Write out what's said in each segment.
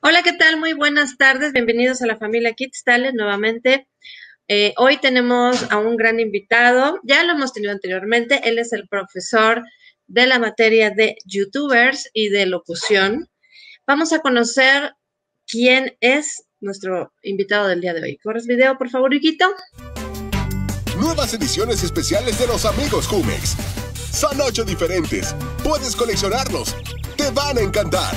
Hola, ¿qué tal? Muy buenas tardes. Bienvenidos a la familia Kids Tales nuevamente. Eh, hoy tenemos a un gran invitado. Ya lo hemos tenido anteriormente. Él es el profesor de la materia de YouTubers y de locución. Vamos a conocer quién es nuestro invitado del día de hoy. Corres video, por favor, Iquito. Nuevas ediciones especiales de los amigos Cumex. Son ocho diferentes. Puedes coleccionarlos. Te van a encantar.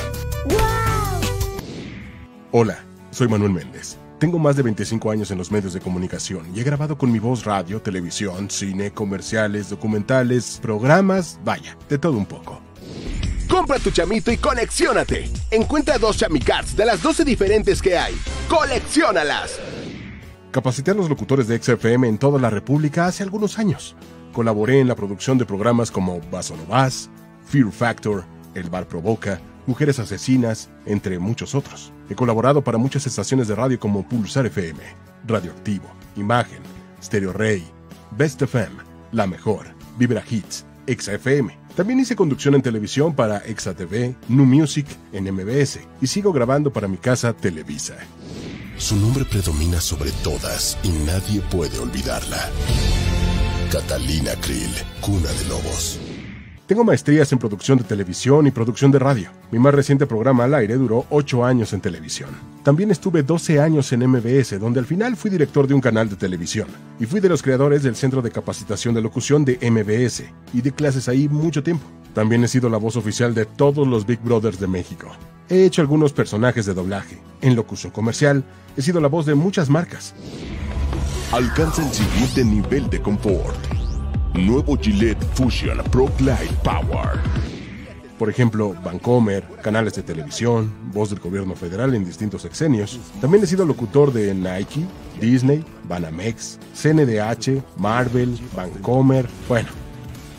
Hola, soy Manuel Méndez. Tengo más de 25 años en los medios de comunicación y he grabado con mi voz radio, televisión, cine, comerciales, documentales, programas, vaya, de todo un poco. Compra tu chamito y coleccionate. Encuentra dos chamicards de las 12 diferentes que hay. ¡Colecciónalas! Capacité a los locutores de XFM en toda la República hace algunos años. Colaboré en la producción de programas como Vas o no vas, Fear Factor, El Bar Provoca, Mujeres Asesinas, entre muchos otros. He colaborado para muchas estaciones de radio como Pulsar FM, Radioactivo, Imagen, Stereo Rey, Best FM, La Mejor, Vibra Hits, FM. También hice conducción en televisión para TV, New Music, en MBS y sigo grabando para mi casa Televisa. Su nombre predomina sobre todas y nadie puede olvidarla. Catalina Krill, cuna de lobos. Tengo maestrías en producción de televisión y producción de radio. Mi más reciente programa al aire duró 8 años en televisión. También estuve 12 años en MBS, donde al final fui director de un canal de televisión. Y fui de los creadores del Centro de Capacitación de Locución de MBS, y di clases ahí mucho tiempo. También he sido la voz oficial de todos los Big Brothers de México. He hecho algunos personajes de doblaje. En locución comercial, he sido la voz de muchas marcas. Alcanza el siguiente nivel de confort Nuevo Gillette Fusion Pro Glide Power. Por ejemplo, Bancomer, canales de televisión, voz del gobierno federal en distintos exenios. También he sido locutor de Nike, Disney, Banamex, CNDH, Marvel, Bancomer, bueno,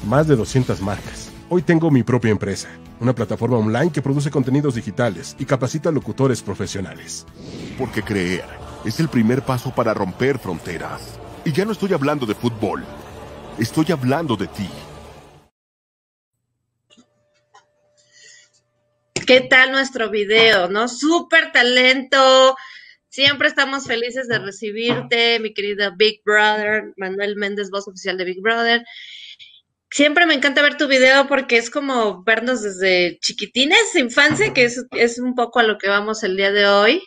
más de 200 marcas. Hoy tengo mi propia empresa, una plataforma online que produce contenidos digitales y capacita locutores profesionales. Porque creer es el primer paso para romper fronteras. Y ya no estoy hablando de fútbol, Estoy hablando de ti. ¿Qué tal nuestro video? ¿No? Súper talento. Siempre estamos felices de recibirte, mi querida Big Brother, Manuel Méndez, voz oficial de Big Brother. Siempre me encanta ver tu video porque es como vernos desde chiquitines, infancia, que es, es un poco a lo que vamos el día de hoy.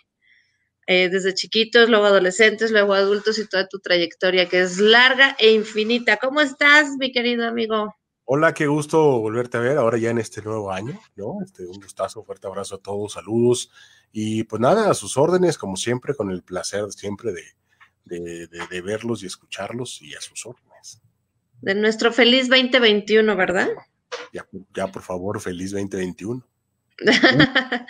Eh, desde chiquitos, luego adolescentes, luego adultos y toda tu trayectoria que es larga e infinita. ¿Cómo estás, mi querido amigo? Hola, qué gusto volverte a ver ahora ya en este nuevo año, ¿no? Este, un gustazo, fuerte abrazo a todos, saludos y pues nada, a sus órdenes, como siempre, con el placer siempre de, verlos y escucharlos y a sus órdenes. De nuestro feliz 2021, ¿verdad? Ya, ya por favor, feliz 2021.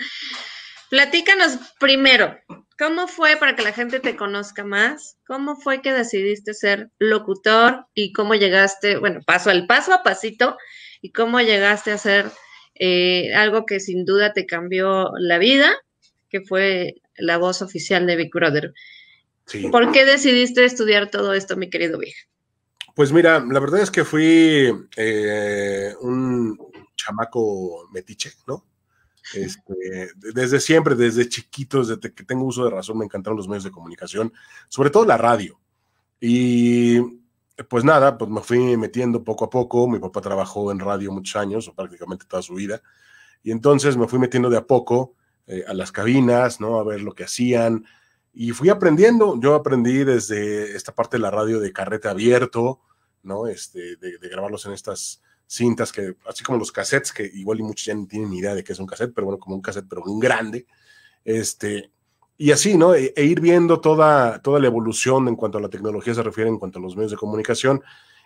Platícanos primero, ¿Cómo fue para que la gente te conozca más? ¿Cómo fue que decidiste ser locutor y cómo llegaste, bueno, paso al paso a pasito, y cómo llegaste a ser eh, algo que sin duda te cambió la vida, que fue la voz oficial de Big Brother? ¿Por qué decidiste estudiar todo esto, mi querido Big? Pues mira, la verdad es que fui eh, un chamaco metiche, ¿no? Este, desde siempre, desde chiquitos, desde que tengo uso de razón, me encantaron los medios de comunicación, sobre todo la radio. Y pues nada, pues me fui metiendo poco a poco. Mi papá trabajó en radio muchos años, o prácticamente toda su vida. Y entonces me fui metiendo de a poco eh, a las cabinas, ¿no? A ver lo que hacían. Y fui aprendiendo. Yo aprendí desde esta parte de la radio de carrete abierto, ¿no? Este, de grabarlos en estas cintas que, así como los cassettes, que igual y muchos ya no tienen ni idea de qué es un cassette, pero bueno, como un cassette, pero un grande, este, y así, ¿no? E, e, ir viendo toda, toda la evolución en cuanto a la tecnología se refiere, en cuanto a los medios de comunicación,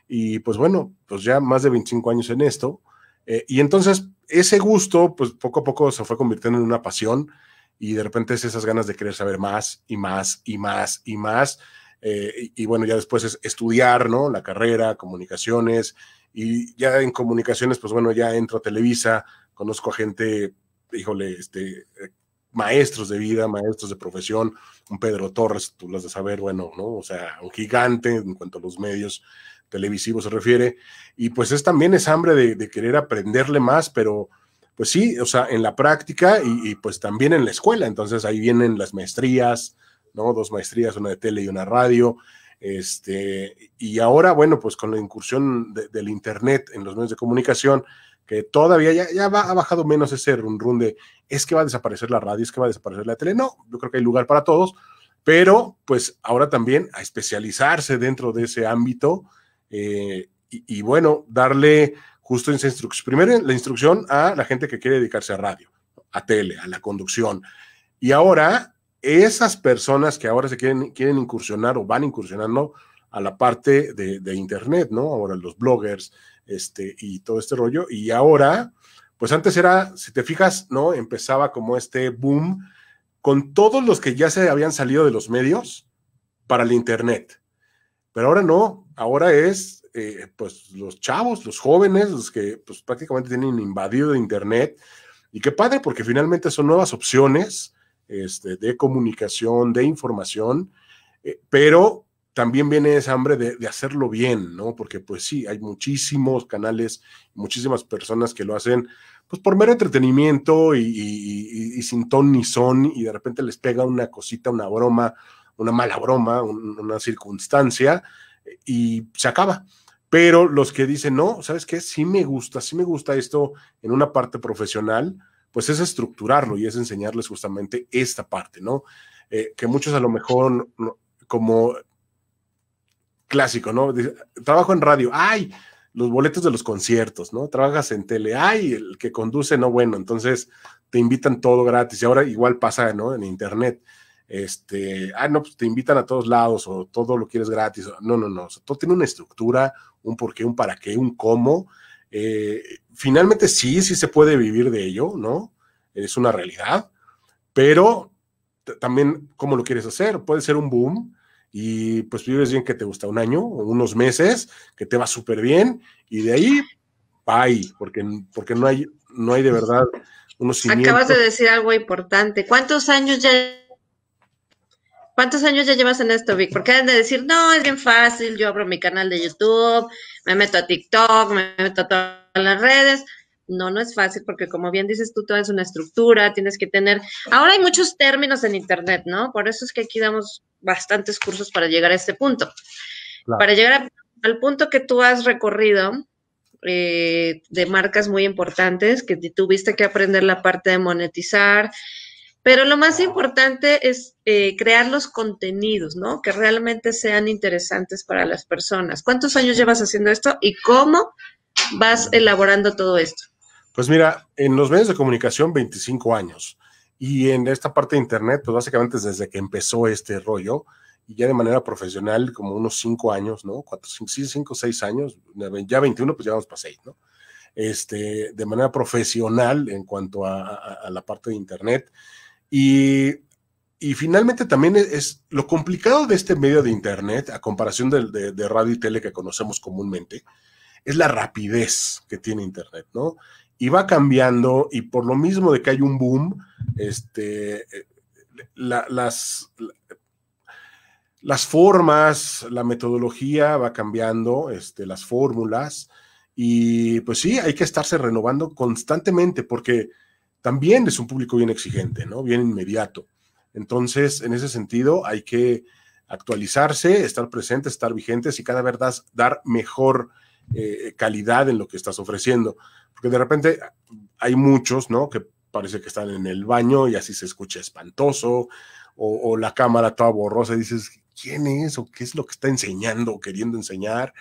y pues bueno, pues ya más de 25 años en esto, eh, y entonces ese gusto, pues poco a poco se fue convirtiendo en una pasión, y de repente es esas ganas de querer saber más y más y más y más, eh, y, y bueno, ya después es estudiar, ¿no? La carrera, comunicaciones, y ya en comunicaciones, pues bueno, ya entro a Televisa, conozco a gente, híjole, este, eh, maestros de vida, maestros de profesión, un Pedro Torres, tú las de saber, bueno, ¿no? O sea, un gigante en cuanto a los medios televisivos se refiere. Y pues es también es hambre de, querer aprenderle más, pero pues sí, o sea, en la práctica y, pues también en la escuela. Entonces ahí vienen las maestrías, ¿no? Dos maestrías, una de tele y una radio. Este, y ahora, bueno, pues con la incursión del Internet en los medios de comunicación, que todavía ya, va, ha bajado menos ese run, run de es que va a desaparecer la radio, es que va a desaparecer la tele. No, yo creo que hay lugar para todos, pero pues ahora también a especializarse dentro de ese ámbito eh, y, y, bueno, darle justo esa instrucción. Primero la instrucción a la gente que quiere dedicarse a radio, a tele, a la conducción. Y ahora esas personas que ahora se quieren, incursionar o van incursionando a la parte de, Internet, ¿no? Ahora los bloggers este, y todo este rollo. Y ahora, pues antes era, si te fijas, ¿no? Empezaba como este boom con todos los que ya se habían salido de los medios para el Internet. Pero ahora no, ahora es eh, pues los chavos, los jóvenes, los que pues prácticamente tienen invadido Internet. Y qué padre, porque finalmente son nuevas opciones este, de comunicación, de información, eh, pero también viene esa hambre de, hacerlo bien, ¿no? Porque pues sí, hay muchísimos canales, muchísimas personas que lo hacen pues por mero entretenimiento y, sin ton ni son y de repente les pega una cosita, una broma, una mala broma, una circunstancia y se acaba. Pero los que dicen, no, ¿sabes qué? Sí me gusta, sí me gusta esto en una parte profesional, pues es estructurarlo y es enseñarles justamente esta parte, ¿no? Eh, que muchos a lo mejor como clásico, ¿no? trabajo en radio, ay, los boletos de los conciertos, ¿no? Trabajas en tele, ay, el que conduce, no, bueno, entonces te invitan todo gratis y ahora igual pasa, ¿no? En internet, este, ah, no, pues te invitan a todos lados o todo lo quieres gratis, no, no, no, todo tiene una estructura, un por qué, un para qué, un cómo eh, finalmente sí, sí se puede vivir de ello, ¿no? Es una realidad, pero también cómo lo quieres hacer. Puede ser un boom y pues vives bien que te gusta un año o unos meses, que te va súper bien y de ahí, bye, porque, porque no, hay, no hay de verdad unos cimientos. Acabas de decir algo importante. ¿Cuántos años ya ¿Cuántos años ya llevas en esto, Vic? Porque deben de decir, no, es bien fácil, yo abro mi canal de YouTube, me meto a TikTok, me meto a todas las redes. No, no es fácil porque como bien dices tú, toda es una estructura, tienes que tener... Ahora hay muchos términos en Internet, ¿no? Por eso es que aquí damos bastantes cursos para llegar a este punto. Para llegar al punto que tú has recorrido, eh, de marcas muy importantes que tuviste que aprender la parte de monetizar, pero lo más importante es eh, crear los contenidos, ¿no? Que realmente sean interesantes para las personas. ¿Cuántos años llevas haciendo esto y cómo vas elaborando todo esto? Pues mira, en los medios de comunicación 25 años y en esta parte de Internet, pues básicamente desde que empezó este rollo y ya de manera profesional como unos 5 años, ¿no? 4, 5, 6 años, ya 21 pues ya vamos para 6, ¿no? Este, de manera profesional en cuanto a la parte de Internet y, finalmente también e, es, lo complicado de este medio de Internet, a comparación de, radio y tele que conocemos comúnmente, es la rapidez que tiene Internet, ¿no? Y va cambiando y por lo mismo de que hay un boom, este, eh, las, las formas, la metodología va cambiando, este, las fórmulas, y pues sí, hay que estarse renovando constantemente porque también es un público bien exigente, ¿no? Bien inmediato. Entonces, en ese sentido, hay que actualizarse, estar presente, estar vigentes y cada vez dar mejor eh, calidad en lo que estás ofreciendo. Porque de repente hay muchos, ¿no? Que parece que están en el baño y así se escucha espantoso, o, la cámara toda borrosa y dices, ¿quién es o qué es lo que está enseñando o queriendo enseñar?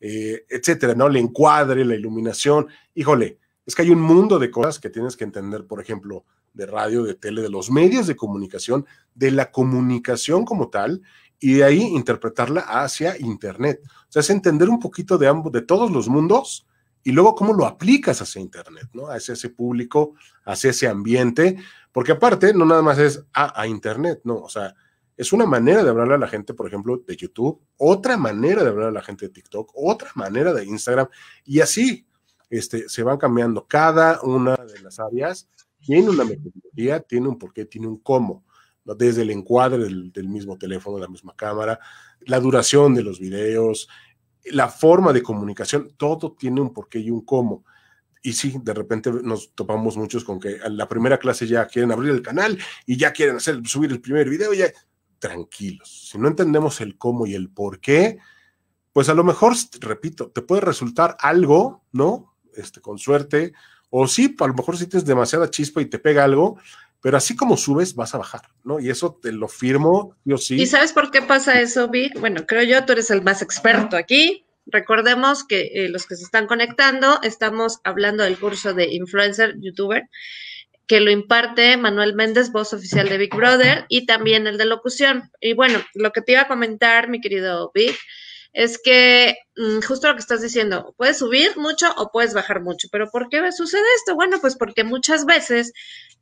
Eh, etcétera, ¿no? Le encuadre, la iluminación. Híjole, es que hay un mundo de cosas que tienes que entender, por ejemplo, de radio, de tele, de los medios de comunicación, de la comunicación como tal, y de ahí interpretarla hacia Internet. O sea, es entender un poquito de ambos, de todos los mundos, y luego cómo lo aplicas hacia Internet, ¿no? Hacia ese público, hacia ese ambiente, porque aparte no nada más es ah, a, Internet, ¿no? O sea, es una manera de hablarle a la gente, por ejemplo, de YouTube, otra manera de hablar a la gente de TikTok, otra manera de Instagram, y así. Este, se van cambiando. Cada una de las áreas tiene una metodología, tiene un porqué, tiene un cómo. Desde el encuadre del, mismo teléfono, la misma cámara, la duración de los videos, la forma de comunicación, todo tiene un porqué y un cómo. Y si de repente nos topamos muchos con que la primera clase ya quieren abrir el canal y ya quieren hacer, subir el primer video ya tranquilos. Si no entendemos el cómo y el por pues a lo mejor, repito, te puede resultar algo, ¿no? este, con suerte, o sí, a lo mejor si tienes demasiada chispa y te pega algo, pero así como subes, vas a bajar, ¿no? Y eso te lo firmo, yo sí. ¿Y sabes por qué pasa eso, Vic? Bueno, creo yo, tú eres el más experto aquí. Recordemos que eh, los que se están conectando, estamos hablando del curso de influencer, youtuber, que lo imparte Manuel Méndez, voz oficial de Big Brother, y también el de locución. Y bueno, lo que te iba a comentar, mi querido Vic, es que mm, justo lo que estás diciendo, puedes subir mucho o puedes bajar mucho, pero ¿por qué sucede esto? Bueno, pues porque muchas veces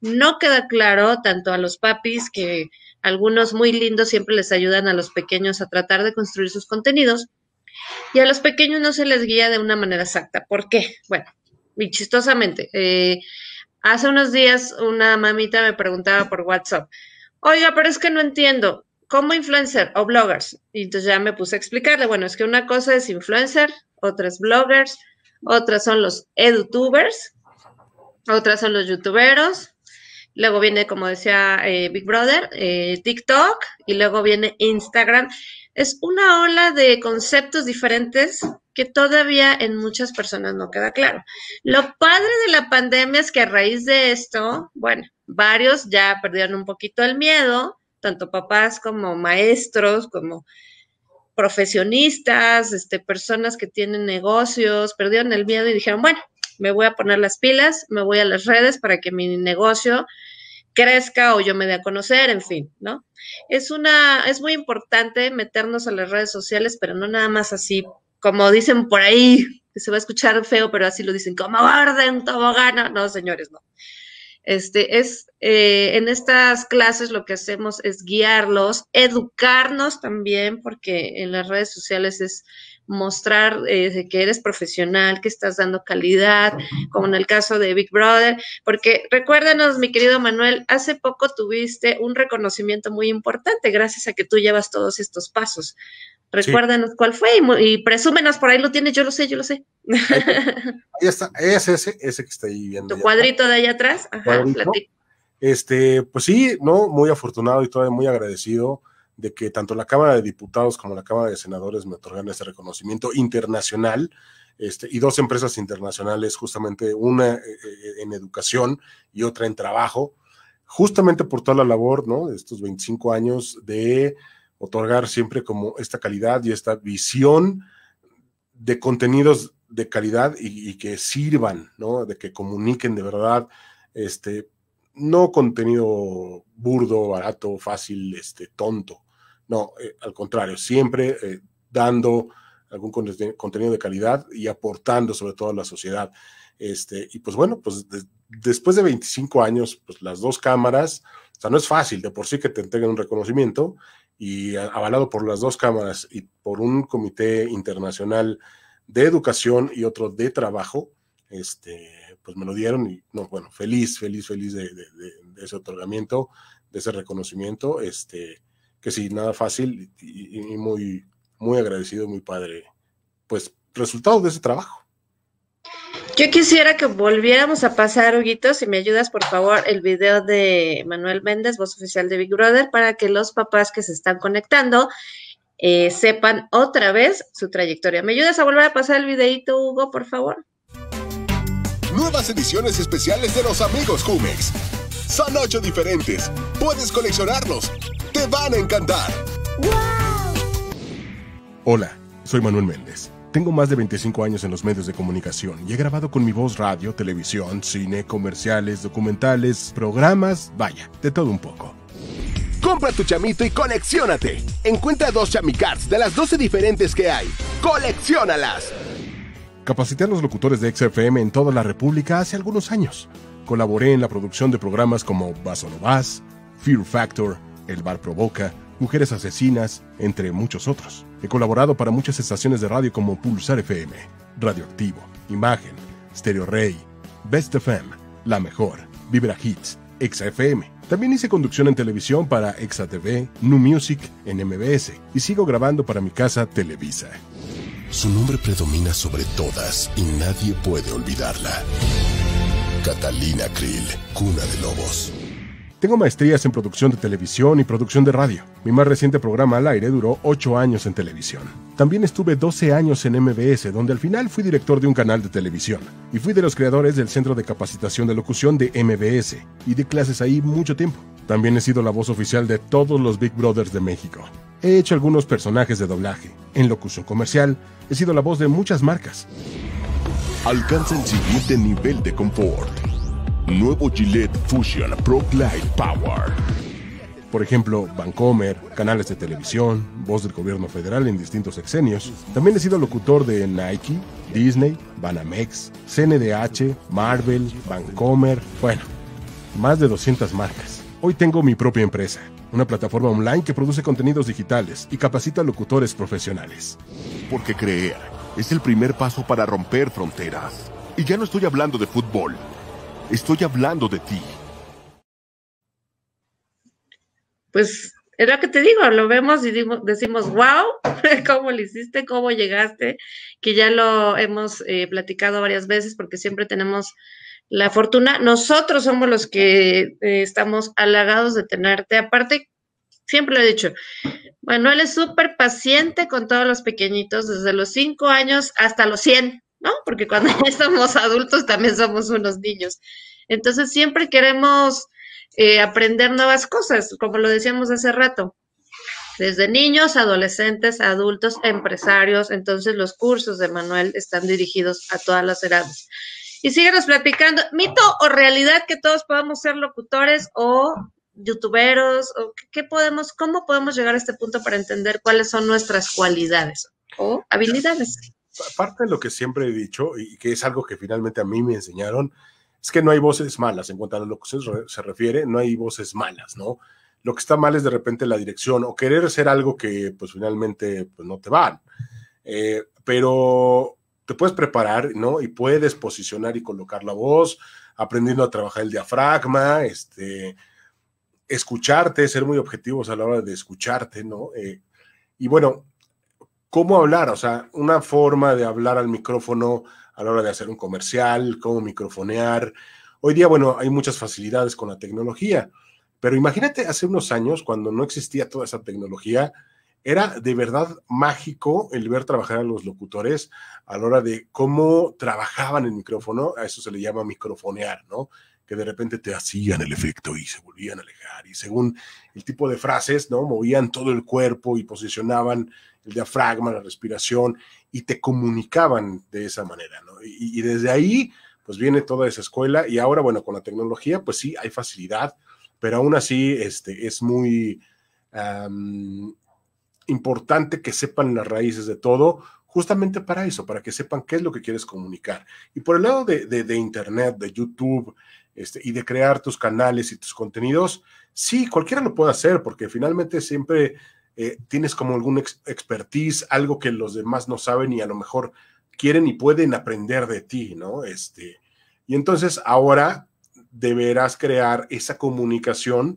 no queda claro tanto a los papis que algunos muy lindos siempre les ayudan a los pequeños a tratar de construir sus contenidos y a los pequeños no se les guía de una manera exacta. ¿Por qué? Bueno, y chistosamente, eh, hace unos días una mamita me preguntaba por WhatsApp, oiga, pero es que no entiendo, como influencer o bloggers. Y entonces ya me puse a explicarle, bueno, es que una cosa es influencer, otra es bloggers, otras son los edutubers, otras son los youtuberos, luego viene, como decía eh, Big Brother, eh, TikTok, y luego viene Instagram. Es una ola de conceptos diferentes que todavía en muchas personas no queda claro. Lo padre de la pandemia es que a raíz de esto, bueno, varios ya perdieron un poquito el miedo, tanto papás como maestros, como profesionistas, este, personas que tienen negocios, perdieron el miedo y dijeron, bueno, me voy a poner las pilas, me voy a las redes para que mi negocio crezca o yo me dé a conocer, en fin, ¿no? Es una, es muy importante meternos a las redes sociales, pero no nada más así, como dicen por ahí, que se va a escuchar feo, pero así lo dicen, como orden, tobogana. No, señores, no. Este, es, eh, en estas clases lo que hacemos es guiarlos, educarnos también, porque en las redes sociales es mostrar eh, que eres profesional, que estás dando calidad, como en el caso de Big Brother, porque recuérdanos, mi querido Manuel, hace poco tuviste un reconocimiento muy importante gracias a que tú llevas todos estos pasos. Recuérdanos cuál fue y, presúmenos, por ahí lo tienes, yo lo sé, yo lo sé. Ahí, está, es ese, ese que está ahí viendo. Tu cuadrito de allá atrás, Este, pues sí, no, muy afortunado y todavía muy agradecido de que tanto la Cámara de Diputados como la Cámara de Senadores me otorgan este reconocimiento internacional. Este, y dos empresas internacionales, justamente una eh, eh, en educación y otra en trabajo, justamente por toda la labor, ¿no? De estos 25 años de otorgar siempre como esta calidad y esta visión de contenidos de calidad y, que sirvan, ¿no? De que comuniquen de verdad, este, no contenido burdo, barato, fácil, este, tonto. No, eh, al contrario, siempre eh, dando algún contenido de calidad y aportando sobre todo a la sociedad. Este, y pues bueno, pues después de 25 años, pues las dos cámaras, o sea, no es fácil de por sí que te entreguen un reconocimiento y avalado por las dos cámaras y por un comité internacional de educación y otro de trabajo, este, pues me lo dieron y, no, bueno, feliz, feliz, feliz de, ese otorgamiento, de ese reconocimiento, este, que sí, nada fácil y, muy, muy agradecido, muy padre, pues resultado de ese trabajo. Yo quisiera que volviéramos a pasar, Huguito, si me ayudas, por favor, el video de Manuel Méndez, voz oficial de Big Brother, para que los papás que se están conectando eh, sepan otra vez su trayectoria. ¿Me ayudas a volver a pasar el videito, Hugo, por favor? Nuevas ediciones especiales de los amigos Cumex. Son ocho diferentes. Puedes coleccionarlos. Te van a encantar. Hola, soy Manuel Méndez tengo más de 25 años en los medios de comunicación y he grabado con mi voz radio, televisión, cine, comerciales, documentales, programas, vaya, de todo un poco. Compra tu chamito y conexiónate. Encuentra dos chamicards de las 12 diferentes que hay. ¡Colecciónalas! Capacité a los locutores de XFM en toda la República hace algunos años. Colaboré en la producción de programas como Vas o no vas, Fear Factor, El Bar Provoca, Mujeres Asesinas, entre muchos otros. He colaborado para muchas estaciones de radio como Pulsar FM, Radioactivo, Imagen, Stereo Rey, Best FM, La Mejor, Vibra Hits, Exa FM. También hice conducción en televisión para Exa TV, New Music, en MBS y sigo grabando para mi casa Televisa. Su nombre predomina sobre todas y nadie puede olvidarla. Catalina Krill, cuna de lobos. Tengo maestrías en producción de televisión y producción de radio. Mi más reciente programa al aire duró 8 años en televisión. También estuve 12 años en MBS, donde al final fui director de un canal de televisión, y fui de los creadores del Centro de Capacitación de Locución de MBS, y di clases ahí mucho tiempo. También he sido la voz oficial de todos los Big Brothers de México. He hecho algunos personajes de doblaje. En locución comercial, he sido la voz de muchas marcas. Alcanza el siguiente nivel de confort Nuevo Gillette Fusion Pro Power. Por ejemplo, Vancomer, canales de televisión, voz del gobierno federal en distintos exenios. También he sido locutor de Nike, Disney, Banamex, CNDH, Marvel, Vancomer... bueno, más de 200 marcas. Hoy tengo mi propia empresa, una plataforma online que produce contenidos digitales y capacita locutores profesionales. Porque creer es el primer paso para romper fronteras. Y ya no estoy hablando de fútbol. Estoy hablando de ti. Pues es lo que te digo, lo vemos y decimos, wow, cómo lo hiciste, cómo llegaste, que ya lo hemos eh, platicado varias veces porque siempre tenemos la fortuna. Nosotros somos los que eh, estamos halagados de tenerte. Aparte, siempre lo he dicho, Manuel es súper paciente con todos los pequeñitos, desde los cinco años hasta los 100. ¿no? Porque cuando ya somos adultos también somos unos niños. Entonces siempre queremos eh, aprender nuevas cosas, como lo decíamos hace rato, desde niños, adolescentes, adultos, empresarios. Entonces los cursos de Manuel están dirigidos a todas las edades. Y síguenos platicando, mito o realidad que todos podamos ser locutores o youtuberos, o qué podemos, cómo podemos llegar a este punto para entender cuáles son nuestras cualidades o habilidades parte de lo que siempre he dicho y que es algo que finalmente a mí me enseñaron, es que no hay voces malas en cuanto a lo que se, refiere, no hay voces malas, ¿no? Lo que está mal es de repente la dirección o querer hacer algo que pues finalmente pues, no te van. Eh, pero te puedes preparar, ¿no? Y puedes posicionar y colocar la voz, aprendiendo a trabajar el diafragma, este, escucharte, ser muy objetivos a la hora de escucharte, ¿no? Eh, y bueno, cómo hablar, o sea, una forma de hablar al micrófono a la hora de hacer un comercial, cómo microfonear. Hoy día, bueno, hay muchas facilidades con la tecnología, pero imagínate hace unos años, cuando no existía toda esa tecnología, era de verdad mágico el ver trabajar a los locutores a la hora de cómo trabajaban el micrófono, a eso se le llama microfonear, ¿no? Que de repente te hacían el efecto y se volvían a alejar y según el tipo de frases, ¿no? Movían todo el cuerpo y posicionaban el diafragma, la respiración, y te comunicaban de esa manera, ¿no? Y, desde ahí, pues viene toda esa escuela, y ahora, bueno, con la tecnología, pues sí, hay facilidad, pero aún así este, es muy importante que sepan las raíces de todo, justamente para eso, para que sepan qué es lo que quieres comunicar. Y por el lado de, de Internet, de YouTube, este, y de crear tus canales y tus contenidos, sí, cualquiera lo puede hacer, porque finalmente siempre eh, tienes como algún expertise, algo que los demás no saben y a lo mejor quieren y pueden aprender de ti, ¿no? Este, y entonces ahora deberás crear esa comunicación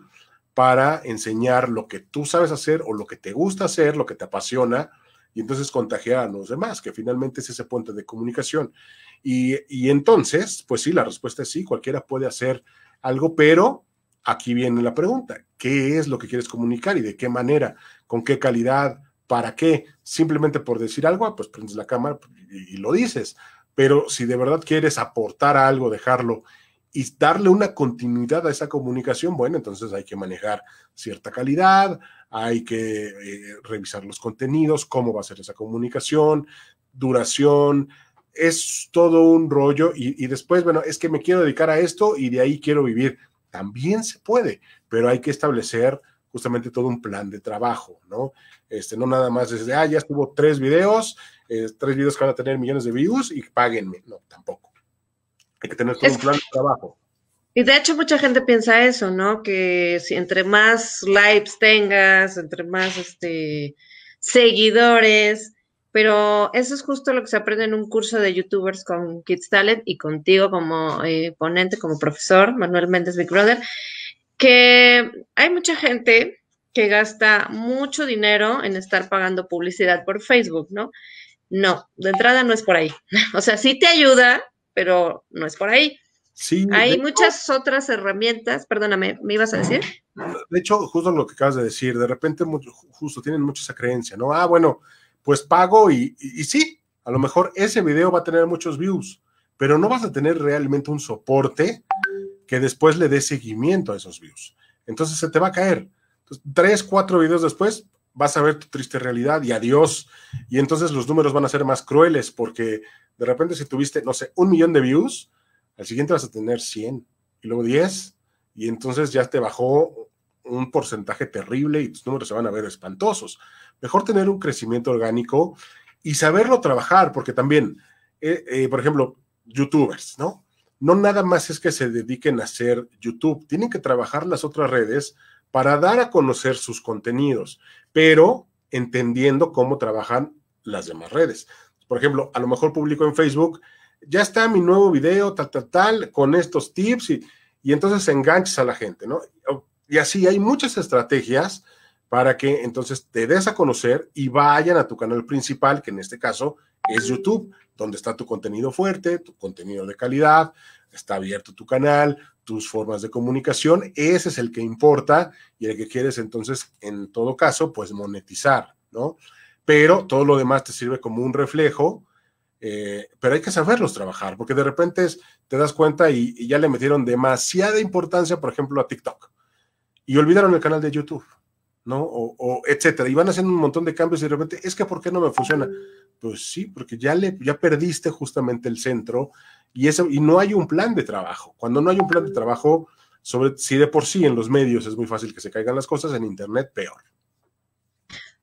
para enseñar lo que tú sabes hacer o lo que te gusta hacer, lo que te apasiona, y entonces contagiar a los demás, que finalmente es ese puente de comunicación. Y, y entonces, pues sí, la respuesta es sí, cualquiera puede hacer algo, pero aquí viene la pregunta, ¿qué es lo que quieres comunicar y de qué manera, con qué calidad, para qué? Simplemente por decir algo, ah, pues prendes la cámara y, lo dices, pero si de verdad quieres aportar algo, dejarlo y darle una continuidad a esa comunicación, bueno, entonces hay que manejar cierta calidad, hay que eh, revisar los contenidos, cómo va a ser esa comunicación, duración, es todo un rollo y, y, después, bueno, es que me quiero dedicar a esto y de ahí quiero vivir. También se puede, pero hay que establecer justamente todo un plan de trabajo, ¿no? Este, no nada más desde, ah, ya estuvo tres videos, eh, tres videos que van a tener millones de views y páguenme. No, tampoco. Hay que tener todo un plan de trabajo. Y de hecho mucha gente piensa eso, ¿no? Que si entre más lives tengas, entre más este, seguidores, pero eso es justo lo que se aprende en un curso de youtubers con Kids Talent y contigo como eh, ponente, como profesor, Manuel Méndez Big Brother, que hay mucha gente que gasta mucho dinero en estar pagando publicidad por Facebook, ¿no? No, de entrada no es por ahí. O sea, sí te ayuda, pero no es por ahí. Sí, Hay muchas otras herramientas, perdóname, ¿me ibas a decir? De hecho, justo lo que acabas de decir, de repente, justo tienen mucha esa creencia, ¿no? Ah, bueno, pues pago y, sí, a lo mejor ese video va a tener muchos views, pero no vas a tener realmente un soporte que después le dé seguimiento a esos views. Entonces se te va a caer. tres, cuatro videos después vas a ver tu triste realidad y adiós. Y entonces los números van a ser más crueles porque de repente si tuviste, no sé, un millón de views, al siguiente vas a tener 100 y luego 10 y entonces ya te bajó un porcentaje terrible y tus números se van a ver espantosos. Mejor tener un crecimiento orgánico y saberlo trabajar, porque también, eh, eh, por ejemplo, youtubers, ¿no? No nada más es que se dediquen a hacer YouTube, tienen que trabajar las otras redes para dar a conocer sus contenidos, pero entendiendo cómo trabajan las demás redes. Por ejemplo, a lo mejor publico en Facebook, ya está mi nuevo video, tal, tal, tal, con estos tips y, y entonces enganchas a la gente, ¿no? Y así hay muchas estrategias para que entonces te des a conocer y vayan a tu canal principal, que en este caso es YouTube, donde está tu contenido fuerte, tu contenido de calidad, está abierto tu canal, tus formas de comunicación, ese es el que importa y el que quieres entonces, en todo caso, pues monetizar, ¿no? Pero todo lo demás te sirve como un reflejo, eh, pero hay que saberlos trabajar, porque de repente te das cuenta y ya le metieron demasiada importancia, por ejemplo, a TikTok y olvidaron el canal de YouTube, ¿no? O, o, etcétera. Y van haciendo un montón de cambios y de repente, es que ¿por qué no me funciona? Pues sí, porque ya, le, ya perdiste justamente el centro y, eso, y no hay un plan de trabajo. Cuando no hay un plan de trabajo, sobre si de por sí en los medios es muy fácil que se caigan las cosas, en Internet peor.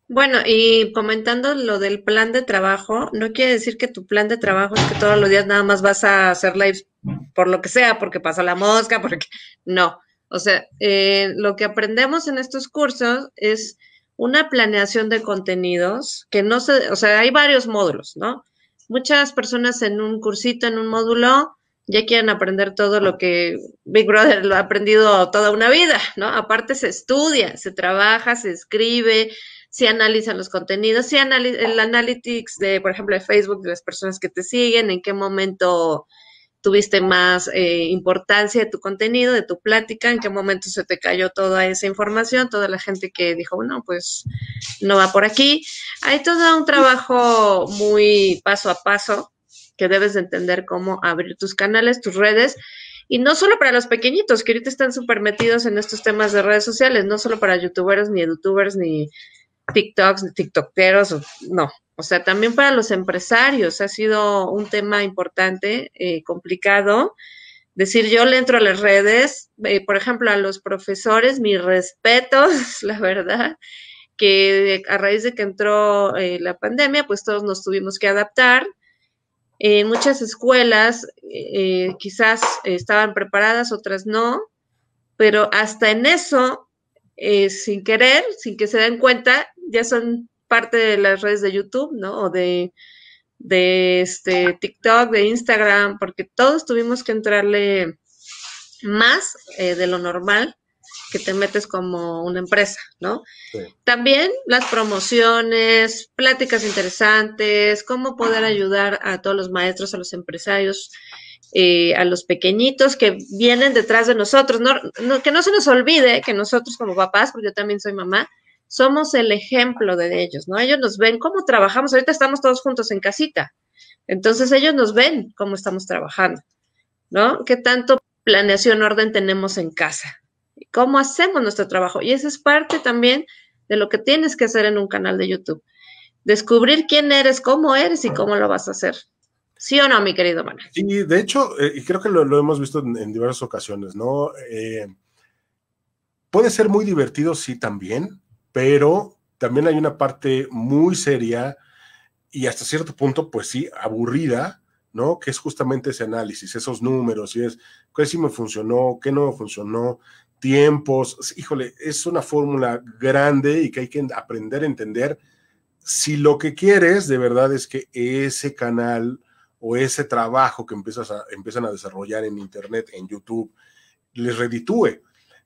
Bueno, y comentando lo del plan de trabajo, no quiere decir que tu plan de trabajo es que todos los días nada más vas a hacer lives por lo que sea, porque pasa la mosca, porque no. O sea, eh, lo que aprendemos en estos cursos es una planeación de contenidos que no se, o sea, hay varios módulos, ¿no? Muchas personas en un cursito, en un módulo, ya quieren aprender todo lo que Big Brother lo ha aprendido toda una vida, ¿no? Aparte se estudia, se trabaja, se escribe, se analizan los contenidos, se el analytics de, por ejemplo, de Facebook, de las personas que te siguen, en qué momento tuviste más eh, importancia de tu contenido, de tu plática, en qué momento se te cayó toda esa información, toda la gente que dijo, no, pues no va por aquí. Hay todo un trabajo muy paso a paso que debes de entender cómo abrir tus canales, tus redes. Y no solo para los pequeñitos, que ahorita están súper metidos en estos temas de redes sociales, no solo para youtubers, ni youtubers, ni TikToks, TikTokeros, no. O sea, también para los empresarios ha sido un tema importante, eh, complicado. Decir, yo le entro a las redes, eh, por ejemplo, a los profesores, mi respeto, la verdad, que a raíz de que entró eh, la pandemia, pues todos nos tuvimos que adaptar. En muchas escuelas quizás estaban preparadas, otras no, pero hasta en eso sin querer, sin que se den cuenta, ya son parte de las redes de YouTube, ¿no? O de, de este TikTok, de Instagram, porque todos tuvimos que entrarle más eh, de lo normal que te metes como una empresa, ¿no? También las promociones, pláticas interesantes, cómo poder ayudar a todos los maestros, a los empresarios, eh, a los pequeñitos que vienen detrás de nosotros, no, que no se nos olvide que nosotros como papás, porque yo también soy mamá, somos el ejemplo de ellos, ¿no? Ellos nos ven cómo trabajamos. Ahorita estamos todos juntos en casita. Entonces ellos nos ven cómo estamos trabajando, ¿no? ¿Qué tanto planeación, orden tenemos en casa? ¿Cómo hacemos nuestro trabajo? Y eso es parte también de lo que tienes que hacer en un canal de YouTube. Descubrir quién eres, cómo eres y cómo lo vas a hacer. ¿Sí o no, mi querido Manuel? Sí, de hecho, eh, y creo que lo, hemos visto en, diversas ocasiones, ¿no? Eh, puede ser muy divertido, sí, también, pero también hay una parte muy seria y hasta cierto punto, pues sí, aburrida, ¿no? Que es justamente ese análisis, esos números, y es, ¿qué sí me funcionó? ¿Qué no funcionó? Tiempos, híjole, es una fórmula grande y que hay que aprender a entender si lo que quieres de verdad es que ese canal o ese trabajo que empiezas a, empiezan a desarrollar en Internet, en YouTube, les reditúe.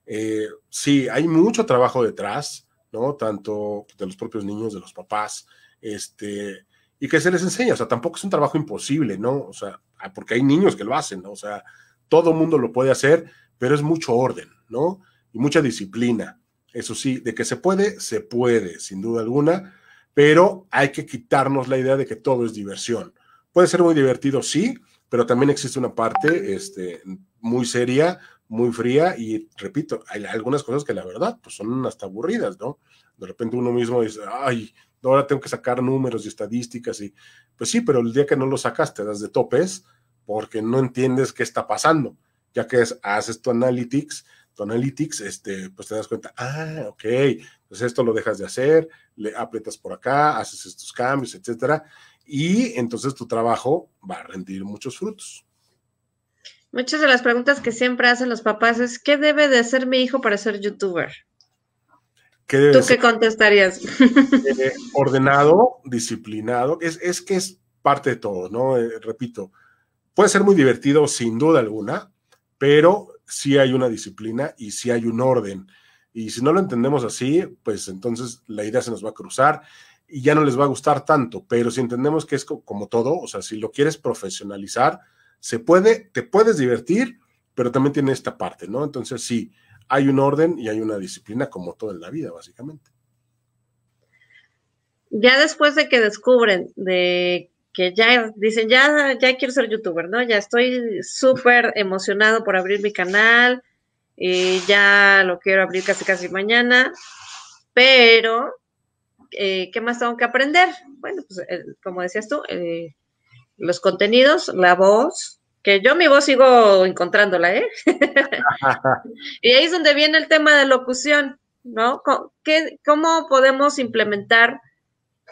Eh, sí, hay mucho trabajo detrás, ¿no? Tanto de los propios niños, de los papás, este, y que se les enseña, o sea, tampoco es un trabajo imposible, ¿no? O sea, ah, porque hay niños que lo hacen, O sea, todo mundo lo puede hacer, pero es mucho orden, ¿no? Y mucha disciplina. Eso sí, de que se puede, se puede, sin duda alguna, pero hay que quitarnos la idea de que todo es diversión. Puede ser muy divertido, sí, pero también existe una parte este, muy seria muy fría y repito, hay algunas cosas que la verdad pues son hasta aburridas, ¿no? De repente uno mismo dice, ay, ahora tengo que sacar números y estadísticas y pues sí, pero el día que no lo sacas te das de topes porque no entiendes qué está pasando, ya que haces tu analytics, tu analytics, este, pues te das cuenta, ah, ok, pues esto lo dejas de hacer, le aprietas por acá, haces estos cambios, etcétera, y entonces tu trabajo va a rendir muchos frutos. Muchas de las preguntas que siempre hacen los papás es, ¿qué debe de hacer mi hijo para ser youtuber? ¿Qué ¿Tú qué contestarías? Eh, ordenado, disciplinado, es, que es parte de todo, ¿no? Eh, repito, puede ser muy divertido sin duda alguna, pero si hay una disciplina y si hay un orden. Y si no lo entendemos así, pues entonces la idea se nos va a cruzar y ya no les va a gustar tanto, pero si entendemos que es como todo, o sea, si lo quieres profesionalizar, se puede, te puedes divertir, pero también tiene esta parte, ¿no? Entonces sí, hay un orden y hay una disciplina como todo en la vida, básicamente. Ya después de que descubren de que ya dicen, ya, ya quiero ser youtuber, ¿no? Ya estoy súper emocionado por abrir mi canal, y eh, ya lo quiero abrir casi casi mañana, pero eh, ¿qué más tengo que aprender? Bueno, pues eh, como decías tú, eh, los contenidos, la voz, que yo mi voz sigo encontrándola, ¿eh? y ahí es donde viene el tema de locución, ¿no? ¿Qué, ¿Cómo podemos implementar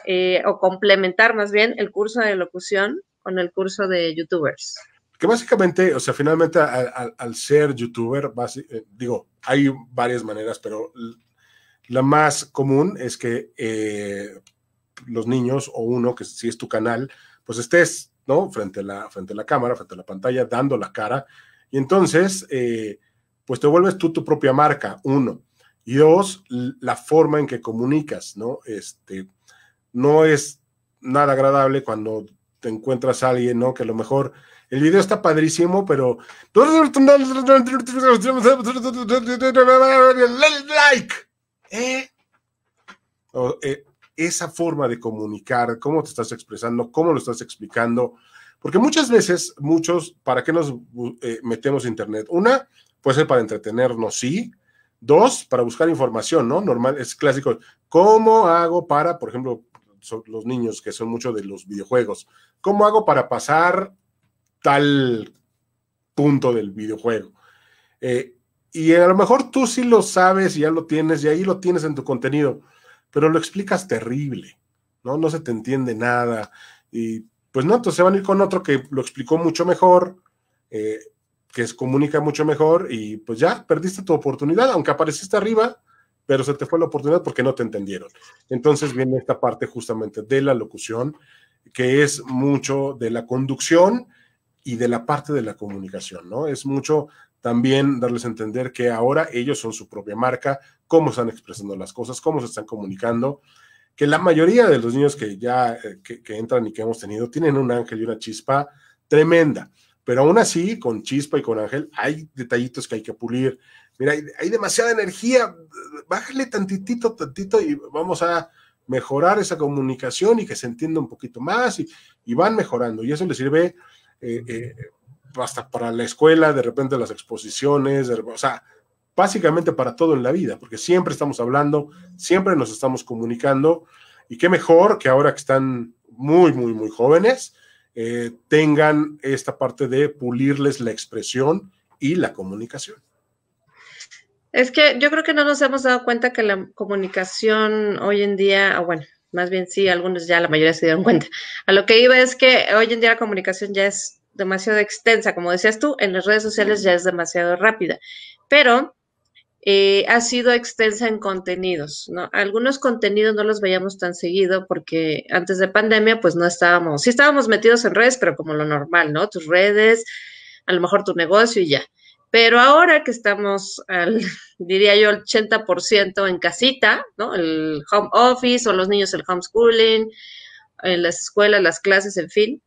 eh, o complementar más bien el curso de locución con el curso de youtubers? Que básicamente, o sea, finalmente al, ser youtuber, eh, digo, hay varias maneras, pero la más común es que eh, los niños o uno, que si es tu canal, pues estés ¿no? Frente a la, frente a la cámara, frente a la pantalla, dando la cara. Y entonces, eh, pues te vuelves tú tu propia marca, uno. Y dos, la forma en que comunicas, ¿no? Este, no es nada agradable cuando te encuentras a alguien, ¿no? Que a lo mejor el video está padrísimo, pero... like. ¿Eh? O, eh, esa forma de comunicar, cómo te estás expresando, cómo lo estás explicando, porque muchas veces, muchos, ¿para qué nos eh, metemos a Internet? Una, puede ser para entretenernos, sí. Dos, para buscar información, ¿no? Normal, es clásico. ¿Cómo hago para, por ejemplo, los niños que son muchos de los videojuegos, ¿cómo hago para pasar tal punto del videojuego? Eh, y a lo mejor tú sí lo sabes y ya lo tienes y ahí lo tienes en tu contenido, pero lo explicas terrible, ¿no? No se te entiende nada. Y pues no, entonces se van a ir con otro que lo explicó mucho mejor, eh, que se comunica mucho mejor y pues ya perdiste tu oportunidad, aunque apareciste arriba, pero se te fue la oportunidad porque no te entendieron. Entonces viene esta parte justamente de la locución, que es mucho de la conducción y de la parte de la comunicación, ¿no? Es mucho también darles a entender que ahora ellos son su propia marca, cómo están expresando las cosas, cómo se están comunicando, que la mayoría de los niños que ya eh, que, entran y que hemos tenido tienen un ángel y una chispa tremenda, pero aún así, con chispa y con ángel, hay detallitos que hay que pulir. Mira, hay, demasiada energía, bájale tantitito, tantito y vamos a mejorar esa comunicación y que se entienda un poquito más y, van mejorando. Y eso les sirve eh, eh, hasta para la escuela, de repente las exposiciones, o sea, básicamente para todo en la vida, porque siempre estamos hablando, siempre nos estamos comunicando, y qué mejor que ahora que están muy, muy, muy jóvenes, eh, tengan esta parte de pulirles la expresión y la comunicación. Es que yo creo que no nos hemos dado cuenta que la comunicación hoy en día, bueno, más bien sí, algunos ya, la mayoría se dieron cuenta. A lo que iba es que hoy en día la comunicación ya es demasiado extensa, como decías tú, en las redes sociales ya es demasiado rápida, pero eh, ha sido extensa en contenidos, ¿no? Algunos contenidos no los veíamos tan seguido porque antes de pandemia pues no estábamos, sí estábamos metidos en redes, pero como lo normal, ¿no? Tus redes, a lo mejor tu negocio y ya. Pero ahora que estamos al, diría yo, el 80% en casita, ¿no? El home office o los niños el homeschooling, en las escuelas, las clases, en fin,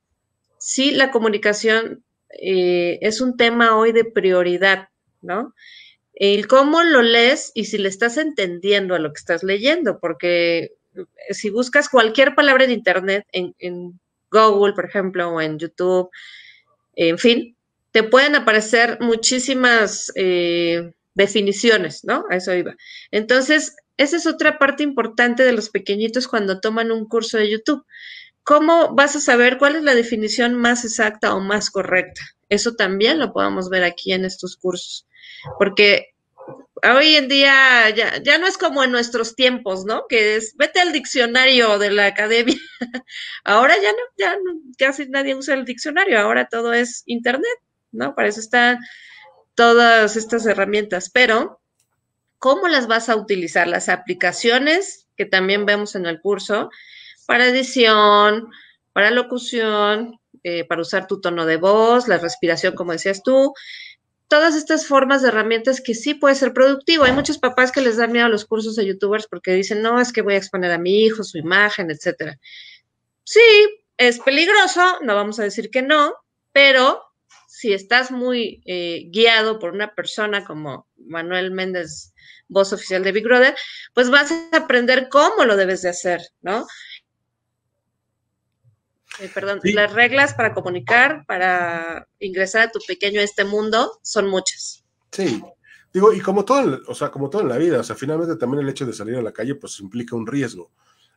sí la comunicación eh, es un tema hoy de prioridad, ¿no? El cómo lo lees y si le estás entendiendo a lo que estás leyendo, porque eh, si buscas cualquier palabra en Internet, en, Google, por ejemplo, o en YouTube, en fin, te pueden aparecer muchísimas eh, definiciones, ¿no? A eso iba. Entonces, esa es otra parte importante de los pequeñitos cuando toman un curso de YouTube. ¿Cómo vas a saber cuál es la definición más exacta o más correcta? Eso también lo podemos ver aquí en estos cursos, porque hoy en día ya, no es como en nuestros tiempos, ¿no? Que es, vete al diccionario de la academia. ahora ya no, ya casi nadie usa el diccionario, ahora todo es internet, ¿no? Para eso están todas estas herramientas, pero ¿cómo las vas a utilizar? Las aplicaciones que también vemos en el curso, para edición, para locución, eh, para usar tu tono de voz, la respiración, como decías tú. Todas estas formas de herramientas que sí puede ser productivo. Hay muchos papás que les dan miedo a los cursos de youtubers porque dicen, no, es que voy a exponer a mi hijo, su imagen, etcétera. Sí, es peligroso, no vamos a decir que no, pero si estás muy eh, guiado por una persona como Manuel Méndez, voz oficial de Big Brother, pues vas a aprender cómo lo debes de hacer, ¿no? Eh, perdón, las reglas para comunicar, para ingresar a tu pequeño a este mundo, son muchas. Sí, digo, y como todo, o sea, como todo en la vida, o sea, finalmente también el hecho de salir a la calle, pues implica un riesgo.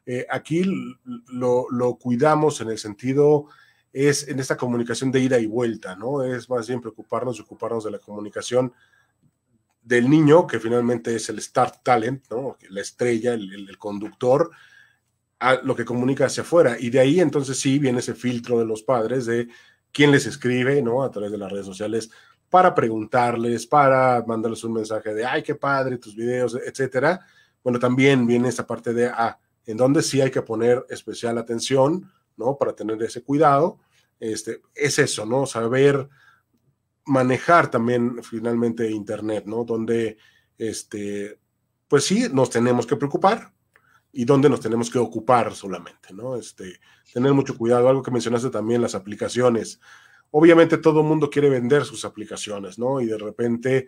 Eh, aquí lo, lo, cuidamos en el sentido, es en esta comunicación de ida y vuelta, ¿no? Es más bien preocuparnos y ocuparnos de la comunicación del niño, que finalmente es el star talent, ¿no? La estrella, el, el conductor, a lo que comunica hacia afuera. Y de ahí entonces sí viene ese filtro de los padres de quién les escribe, ¿no? A través de las redes sociales para preguntarles, para mandarles un mensaje de, ay, qué padre, tus videos, etcétera. Bueno, también viene esta parte de, ah, en donde sí hay que poner especial atención, ¿no? Para tener ese cuidado. Este, es eso, ¿no? Saber manejar también finalmente Internet, ¿no? Donde, este, pues sí, nos tenemos que preocupar, y dónde nos tenemos que ocupar solamente, ¿no? Este, tener mucho cuidado, algo que mencionaste también, las aplicaciones. Obviamente todo el mundo quiere vender sus aplicaciones, ¿no? Y de repente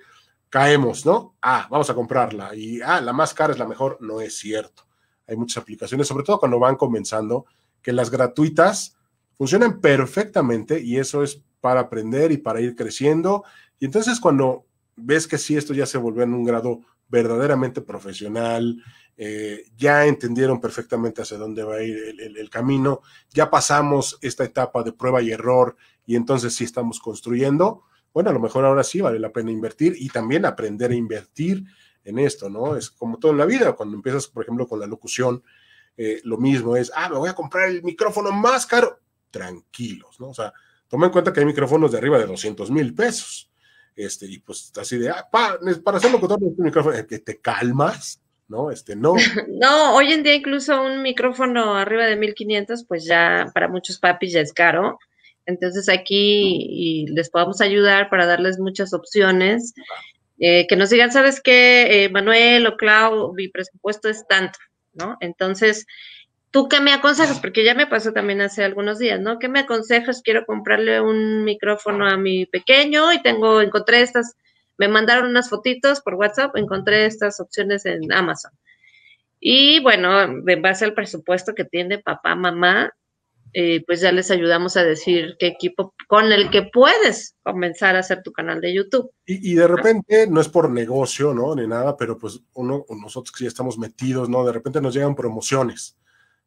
caemos, ¿no? Ah, vamos a comprarla y, ah, la más cara es la mejor. No es cierto. Hay muchas aplicaciones, sobre todo cuando van comenzando, que las gratuitas funcionan perfectamente y eso es para aprender y para ir creciendo. Y entonces cuando ves que sí, esto ya se volvió en un grado verdaderamente profesional, eh, ya entendieron perfectamente hacia dónde va a ir el, camino, ya pasamos esta etapa de prueba y error y entonces sí estamos construyendo, bueno, a lo mejor ahora sí vale la pena invertir y también aprender a invertir en esto, ¿no? Es como todo en la vida, cuando empiezas, por ejemplo, con la locución, eh, lo mismo es, ah, me voy a comprar el micrófono más caro, tranquilos, ¿no? O sea, toma en cuenta que hay micrófonos de arriba de 200 mil pesos. Este, y pues así de, ah, para hacerlo con todo el micrófono, que te calmas, ¿no? Este, no. no, hoy en día incluso un micrófono arriba de 1500, pues ya para muchos papis ya es caro. Entonces aquí les podemos ayudar para darles muchas opciones. Eh, que nos digan, ¿sabes qué, eh, Manuel o Clau? Mi presupuesto es tanto, ¿no? Entonces, ¿Tú qué me aconsejas? Ah. Porque ya me pasó también hace algunos días, ¿no? ¿Qué me aconsejas? Quiero comprarle un micrófono a mi pequeño y tengo, encontré estas, me mandaron unas fotitos por WhatsApp, encontré estas opciones en Amazon. Y bueno, en base al presupuesto que tiene papá, mamá, eh, pues ya les ayudamos a decir qué equipo con el que puedes comenzar a hacer tu canal de YouTube. Y, de repente, ¿no? es por negocio, ¿no? Ni nada, pero pues uno, nosotros que ya estamos metidos, ¿no? De repente nos llegan promociones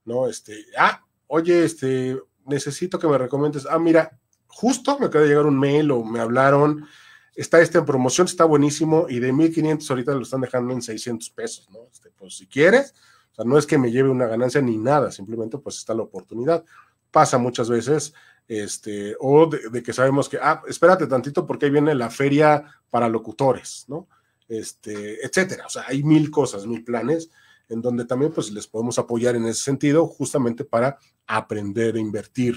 ¿no? Este, ah, oye, este, necesito que me recomiendes, ah, mira, justo me acaba de llegar un mail o me hablaron, está este en promoción, está buenísimo y de 1500 ahorita lo están dejando en 600 pesos, ¿no? Este, pues si quieres, o sea, no es que me lleve una ganancia ni nada, simplemente pues está la oportunidad. Pasa muchas veces, este, o de, de que sabemos que, ah, espérate tantito porque ahí viene la feria para locutores, ¿no? Este, etcétera, o sea, hay mil cosas, mil planes en donde también pues les podemos apoyar en ese sentido justamente para aprender a invertir,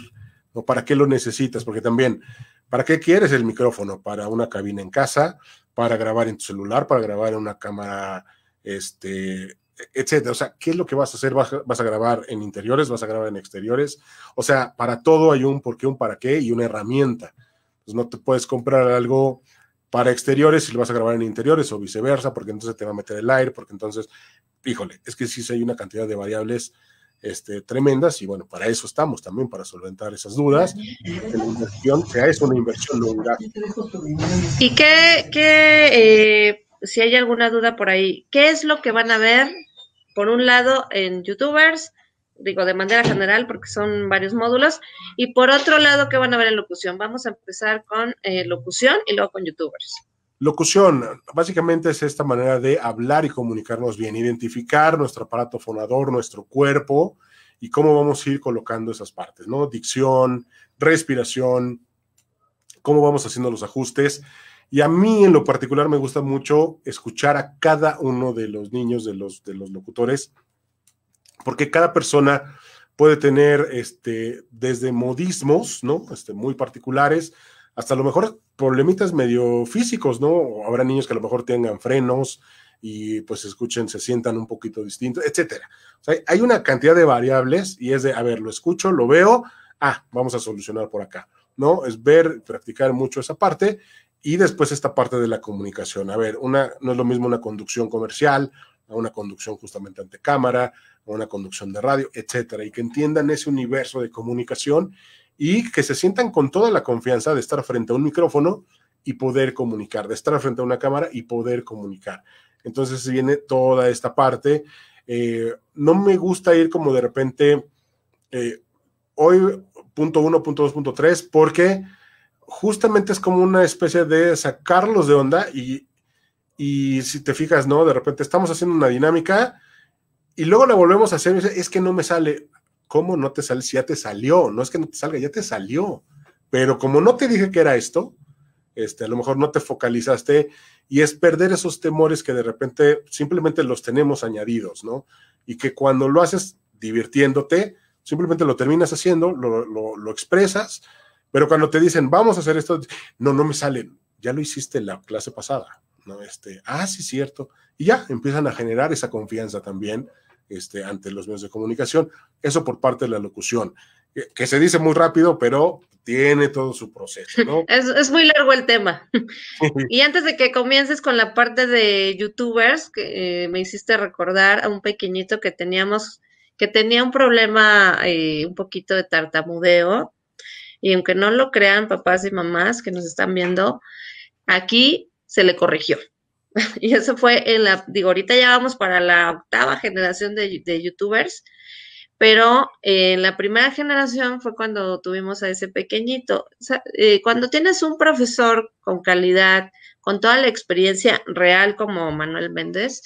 ¿no? ¿Para qué lo necesitas? Porque también, ¿para qué quieres el micrófono? Para una cabina en casa, para grabar en tu celular, para grabar en una cámara, este, etcétera. O sea, ¿qué es lo que vas a hacer? ¿Vas, a grabar en interiores? ¿Vas a grabar en exteriores? O sea, para todo hay un por qué, un para qué y una herramienta. Pues no te puedes comprar algo para exteriores si lo vas a grabar en interiores o viceversa, porque entonces te va a meter el aire, porque entonces híjole, es que sí hay una cantidad de variables este, tremendas y bueno, para eso estamos también, para solventar esas dudas y la inversión sea es una inversión, ¿Y qué, qué eh, si hay alguna duda por ahí, qué es lo que van a ver, por un lado, en YouTubers? digo, de manera general, porque son varios módulos, y por otro lado, ¿qué van a ver en locución? Vamos a empezar con eh, locución y luego con youtubers. Locución, básicamente es esta manera de hablar y comunicarnos bien, identificar nuestro aparato fonador, nuestro cuerpo y cómo vamos a ir colocando esas partes, ¿no? Dicción, respiración, cómo vamos haciendo los ajustes. Y a mí en lo particular me gusta mucho escuchar a cada uno de los niños, de los, de los locutores, porque cada persona puede tener este, desde modismos, ¿no? Este, muy particulares, hasta a lo mejor problemitas medio físicos, ¿no? Habrá niños que a lo mejor tengan frenos y pues escuchen, se sientan un poquito distinto, etcétera. O sea, hay una cantidad de variables y es de, a ver, lo escucho, lo veo, ah, vamos a solucionar por acá, ¿no? Es ver, practicar mucho esa parte y después esta parte de la comunicación. A ver, una, no es lo mismo una conducción comercial, a una conducción justamente ante cámara, a una conducción de radio, etcétera, y que entiendan ese universo de comunicación y que se sientan con toda la confianza de estar frente a un micrófono y poder comunicar, de estar frente a una cámara y poder comunicar. Entonces viene toda esta parte. Eh, no me gusta ir como de repente eh, hoy punto uno, punto dos, punto tres, porque justamente es como una especie de sacarlos de onda y, y si te fijas, ¿no? De repente estamos haciendo una dinámica y luego la volvemos a hacer y es que no me sale. ¿Cómo no te sale? Si ya te salió, no es que no te salga, ya te salió. Pero como no te dije que era esto, este, a lo mejor no te focalizaste y es perder esos temores que de repente simplemente los tenemos añadidos, ¿no? Y que cuando lo haces divirtiéndote, simplemente lo terminas haciendo, lo, expresas, pero cuando te dicen, vamos a hacer esto, no, no me salen, ya lo hiciste la clase pasada, ¿no? Este, ah, sí, cierto. Y ya empiezan a generar esa confianza también este, ante los medios de comunicación. Eso por parte de la locución, que se dice muy rápido, pero tiene todo su proceso. Es, muy largo el tema. y antes de que comiences con la parte de youtubers, que eh, me hiciste recordar a un pequeñito que teníamos, que tenía un problema eh, un poquito de tartamudeo. Y aunque no lo crean papás y mamás que nos están viendo, aquí se le corrigió. y eso fue en la, digo, ahorita ya vamos para la octava generación de, youtubers, pero en eh, la primera generación fue cuando tuvimos a ese pequeñito. Eh, cuando tienes un profesor con calidad, con toda la experiencia real como Manuel Méndez,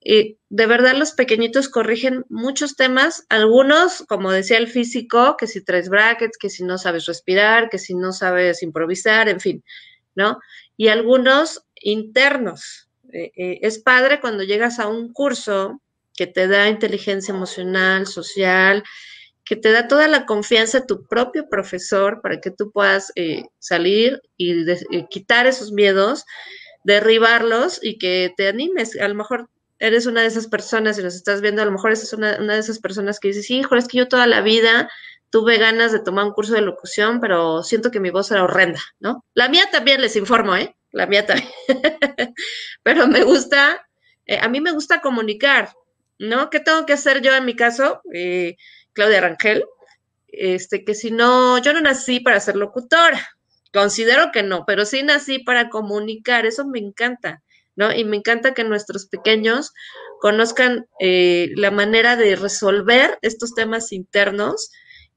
eh, de verdad los pequeñitos corrigen muchos temas, algunos, como decía el físico, que si traes brackets, que si no sabes respirar, que si no sabes improvisar, en fin, ¿no? Y algunos internos. Eh, eh, es padre cuando llegas a un curso que te da inteligencia emocional, social, que te da toda la confianza a tu propio profesor para que tú puedas eh, salir y quitar esos miedos, derribarlos y que te animes. A lo mejor eres una de esas personas y nos estás viendo, a lo mejor es una, de esas personas que dices, hijo, es que yo toda la vida tuve ganas de tomar un curso de locución, pero siento que mi voz era horrenda, ¿no? La mía también les informo, ¿eh? la mía también, pero me gusta, eh, a mí me gusta comunicar, ¿no? ¿Qué tengo que hacer yo en mi caso, eh, Claudia Rangel? Este, que si no, yo no nací para ser locutora, considero que no, pero sí nací para comunicar, eso me encanta, ¿no? Y me encanta que nuestros pequeños conozcan eh, la manera de resolver estos temas internos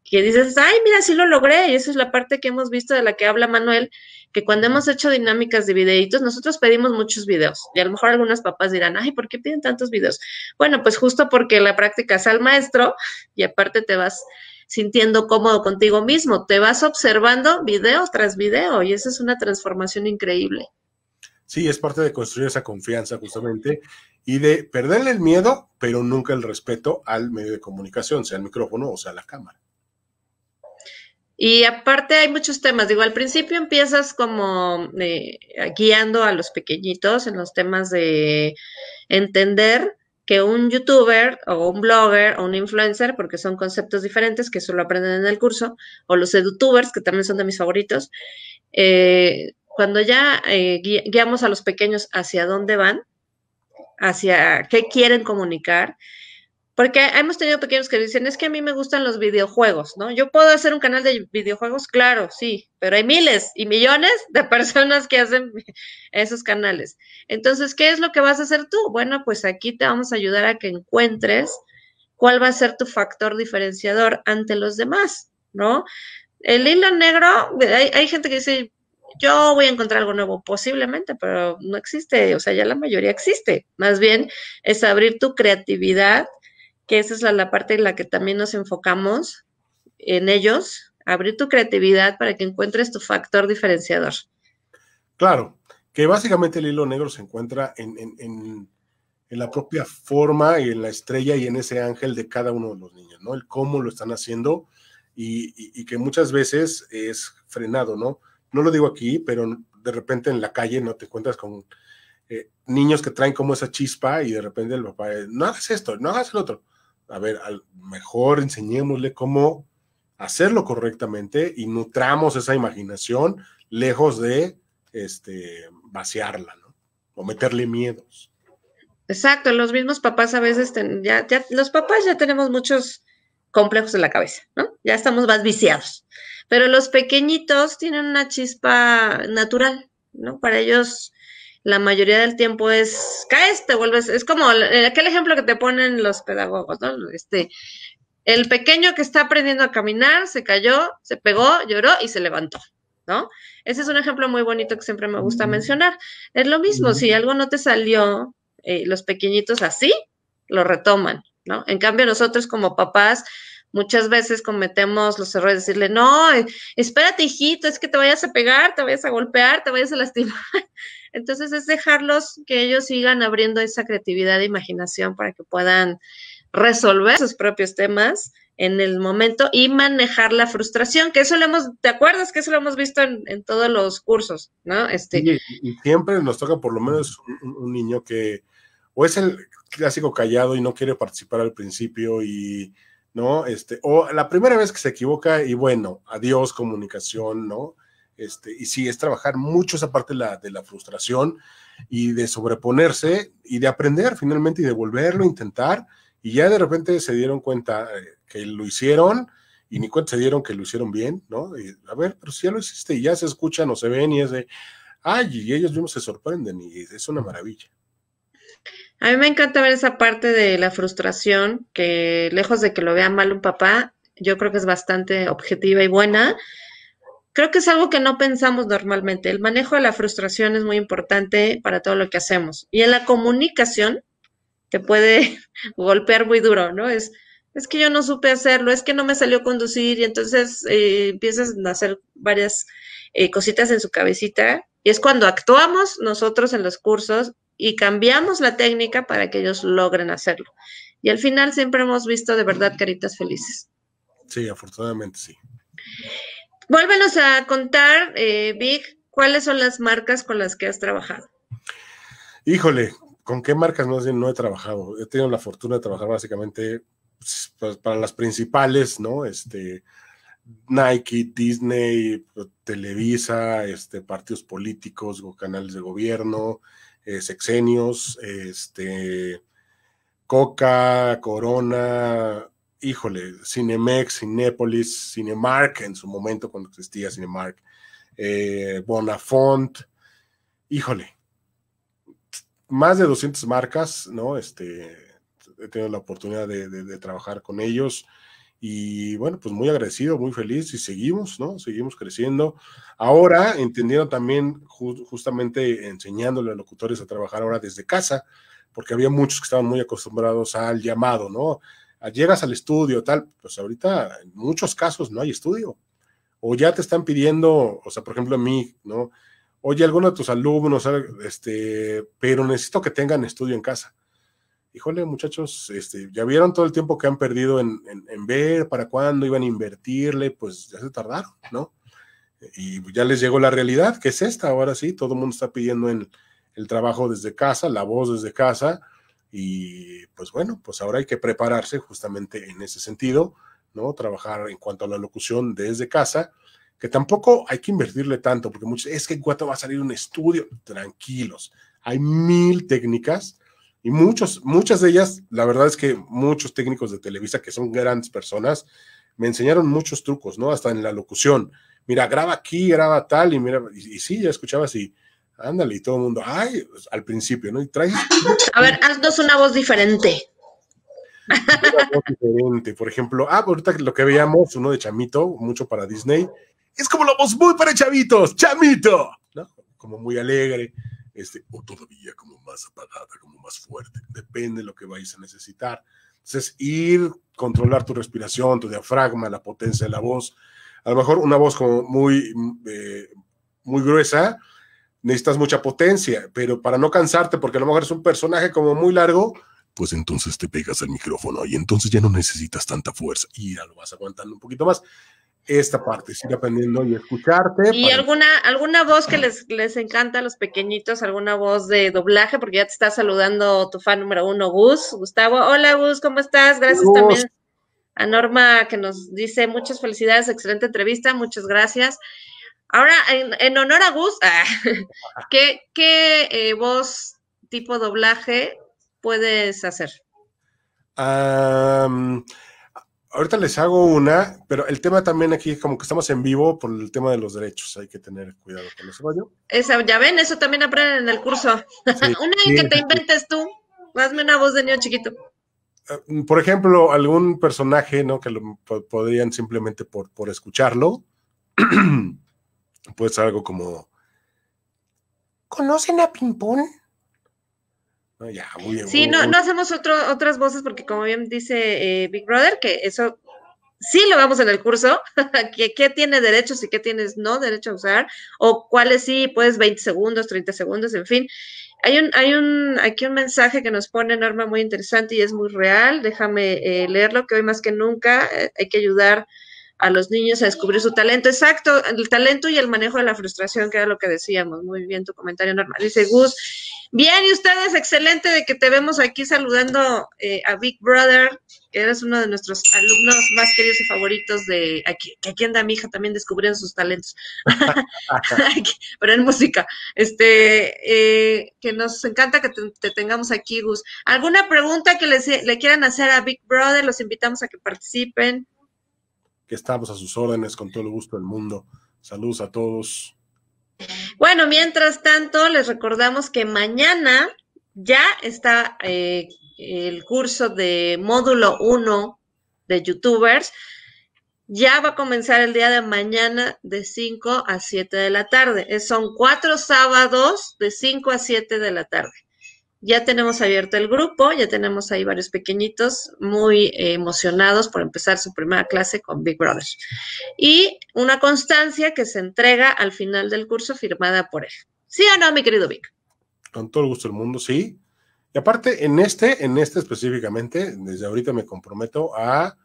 que dices, ay, mira, sí lo logré. Y esa es la parte que hemos visto de la que habla Manuel, que cuando hemos hecho dinámicas de videitos, nosotros pedimos muchos videos. Y a lo mejor algunas papás dirán, ay, ¿por qué piden tantos videos? Bueno, pues justo porque la práctica es al maestro y aparte te vas sintiendo cómodo contigo mismo, te vas observando video tras video y esa es una transformación increíble. Sí, es parte de construir esa confianza justamente y de perderle el miedo, pero nunca el respeto al medio de comunicación, sea el micrófono o sea la cámara. Y aparte hay muchos temas, digo, al principio empiezas como eh, guiando a los pequeñitos en los temas de entender que un youtuber o un blogger o un influencer, porque son conceptos diferentes que solo aprenden en el curso, o los edutubers, que también son de mis favoritos, eh, cuando ya eh, guiamos a los pequeños hacia dónde van, hacia qué quieren comunicar, porque hemos tenido pequeños que dicen, es que a mí me gustan los videojuegos, ¿no? Yo puedo hacer un canal de videojuegos, claro, sí, pero hay miles y millones de personas que hacen esos canales. Entonces, ¿qué es lo que vas a hacer tú? Bueno, pues aquí te vamos a ayudar a que encuentres cuál va a ser tu factor diferenciador ante los demás, ¿no? El hilo negro, hay, gente que dice, yo voy a encontrar algo nuevo, posiblemente, pero no existe, o sea, ya la mayoría existe. Más bien es abrir tu creatividad que esa es la, parte en la que también nos enfocamos en ellos, abrir tu creatividad para que encuentres tu factor diferenciador. Claro, que básicamente el hilo negro se encuentra en, en, la propia forma y en la estrella y en ese ángel de cada uno de los niños, ¿no? El cómo lo están haciendo y, que muchas veces es frenado, ¿no? No lo digo aquí, pero de repente en la calle no te encuentras con eh, niños que traen como esa chispa y de repente el papá, no hagas esto, no hagas el otro a ver, mejor enseñémosle cómo hacerlo correctamente y nutramos esa imaginación lejos de este, vaciarla, ¿no? O meterle miedos. Exacto, los mismos papás a veces, ya, ya, los papás ya tenemos muchos complejos en la cabeza, ¿no? Ya estamos más viciados. Pero los pequeñitos tienen una chispa natural, ¿no? Para ellos la mayoría del tiempo es, caes, te vuelves, es como aquel ejemplo que te ponen los pedagogos, ¿no? Este, el pequeño que está aprendiendo a caminar se cayó, se pegó, lloró y se levantó, ¿no? Ese es un ejemplo muy bonito que siempre me gusta mencionar. Es lo mismo, si algo no te salió, eh, los pequeñitos así, lo retoman, ¿no? En cambio, nosotros como papás, Muchas veces cometemos los errores de decirle, no, espérate hijito, es que te vayas a pegar, te vayas a golpear, te vayas a lastimar. Entonces es dejarlos que ellos sigan abriendo esa creatividad e imaginación para que puedan resolver sus propios temas en el momento y manejar la frustración, que eso lo hemos, ¿te acuerdas que eso lo hemos visto en, todos los cursos, ¿no? Este... Y, siempre nos toca por lo menos un niño que o es el clásico callado y no quiere participar al principio y ¿no? Este, o la primera vez que se equivoca y bueno, adiós comunicación, ¿no? Este, y sí, es trabajar mucho esa parte de la, de la frustración y de sobreponerse y de aprender finalmente y de volverlo a intentar. Y ya de repente se dieron cuenta eh, que lo hicieron y ni cuenta se dieron que lo hicieron bien, ¿no? Y, a ver, pero si ya lo hiciste y ya se escuchan o se ven y es de, ay, y ellos mismos se sorprenden y es una maravilla. A mí me encanta ver esa parte de la frustración, que lejos de que lo vea mal un papá, yo creo que es bastante objetiva y buena. Creo que es algo que no pensamos normalmente. El manejo de la frustración es muy importante para todo lo que hacemos. Y en la comunicación te puede golpear muy duro, ¿no? Es, es que yo no supe hacerlo, es que no me salió conducir y entonces eh, empiezas a hacer varias eh, cositas en su cabecita. Y es cuando actuamos nosotros en los cursos y cambiamos la técnica para que ellos logren hacerlo. Y al final siempre hemos visto de verdad caritas felices. Sí, afortunadamente sí. Vuélvenos a contar, eh, Vic, cuáles son las marcas con las que has trabajado. Híjole, ¿con qué marcas no, no he trabajado? He tenido la fortuna de trabajar básicamente pues, pues, para las principales, ¿no? Este, Nike, Disney, Televisa, este, partidos políticos, canales de gobierno, eh, sexenios, este, Coca, Corona, híjole, Cinemex, Cinépolis, Cinemark en su momento cuando existía Cinemark, eh, Bonafont, híjole, más de 200 marcas, ¿no? Este, he tenido la oportunidad de trabajar con ellos. Y bueno, pues muy agradecido, muy feliz y seguimos, ¿no? Seguimos creciendo. Ahora, entendiendo también, justamente enseñándole a los locutores a trabajar ahora desde casa, porque había muchos que estaban muy acostumbrados al llamado, ¿no? Llegas al estudio, tal, pues ahorita en muchos casos no hay estudio. O ya te están pidiendo, o sea, por ejemplo a mí, ¿no? Oye, alguno de tus alumnos, este, pero necesito que tengan estudio en casa híjole muchachos, este, ya vieron todo el tiempo que han perdido en, ver para cuándo iban a invertirle, pues ya se tardaron, ¿no? Y ya les llegó la realidad, que es esta, ahora sí, todo el mundo está pidiendo el trabajo desde casa, la voz desde casa, y pues bueno, pues ahora hay que prepararse justamente en ese sentido, ¿no? Trabajar en cuanto a la locución desde casa, que tampoco hay que invertirle tanto, porque muchos, es que en cuanto va a salir un estudio, tranquilos, hay mil técnicas y muchos, muchas de ellas, la verdad es que muchos técnicos de Televisa que son grandes personas, me enseñaron muchos trucos, ¿no? Hasta en la locución. Mira, graba aquí, graba tal, y mira, y, sí, ya escuchabas y ándale, y todo el mundo, ay, pues, al principio, ¿no? Y trae A ver, haznos una voz diferente. Una voz diferente, por ejemplo, ah, ahorita lo que veíamos, uno de Chamito, mucho para Disney, es como la voz muy para chavitos, Chamito, ¿no? Como muy alegre. Este, o todavía como más apagada, como más fuerte. Depende de lo que vais a necesitar. Entonces, ir, controlar tu respiración, tu diafragma, la potencia de la voz. A lo mejor una voz como muy, eh, muy gruesa, necesitas mucha potencia, pero para no cansarte, porque a lo mejor es un personaje como muy largo, pues entonces te pegas al micrófono y entonces ya no necesitas tanta fuerza y ya lo vas aguantando un poquito más esta parte, sigue aprendiendo y escucharte. ¿Y alguna, alguna voz que les, les encanta a los pequeñitos, alguna voz de doblaje? Porque ya te está saludando tu fan número uno, Gus. Gustavo, hola Gus, ¿cómo estás? Gracias también a Norma que nos dice muchas felicidades, excelente entrevista, muchas gracias. Ahora, en, honor a Gus, ah, ¿qué, eh, voz tipo doblaje puedes hacer? Ahorita les hago una, pero el tema también aquí, como que estamos en vivo por el tema de los derechos, hay que tener cuidado con los rollos. ya ven, eso también aprenden en el curso. una vez que te inventes tú, hazme una voz de niño chiquito. Eh, por ejemplo, algún personaje, ¿no? Que lo podrían simplemente por, por escucharlo. Puede ser algo como. ¿Conocen a Pimpón? sí, no, no hacemos otro, otras voces porque como bien dice eh, Big Brother, que eso sí lo vamos en el curso, que qué tiene derechos y qué tienes no derecho a usar, o cuáles sí, puedes 20 segundos, 30 segundos, en fin. Hay un, hay un, aquí un mensaje que nos pone Norma muy interesante y es muy real. Déjame eh, leerlo, que hoy más que nunca eh, hay que ayudar a los niños a descubrir su talento. Exacto, el talento y el manejo de la frustración, que era lo que decíamos. Muy bien tu comentario, Norma. Dice Gus, bien, y ustedes, excelente de que te vemos aquí saludando eh, a Big Brother, que eres uno de nuestros alumnos más queridos y favoritos de aquí, que aquí anda mi hija también descubriendo sus talentos, pero en música. Este, eh, que nos encanta que te, tengamos aquí, Gus. ¿Alguna pregunta que le quieran hacer a Big Brother? Los invitamos a que participen estamos a sus órdenes con todo el gusto del mundo. Saludos a todos. Bueno, mientras tanto, les recordamos que mañana ya está eh, el curso de módulo 1 de youtubers. Ya va a comenzar el día de mañana de 5 a 7 de la tarde. Son cuatro sábados de 5 a 7 de la tarde. Ya tenemos abierto el grupo, ya tenemos ahí varios pequeñitos muy eh, emocionados por empezar su primera clase con Big Brother. Y una constancia que se entrega al final del curso firmada por él. ¿Sí o no, mi querido Vic? Con todo el gusto del mundo, sí. Y aparte, en este, en este específicamente, desde ahorita me comprometo a,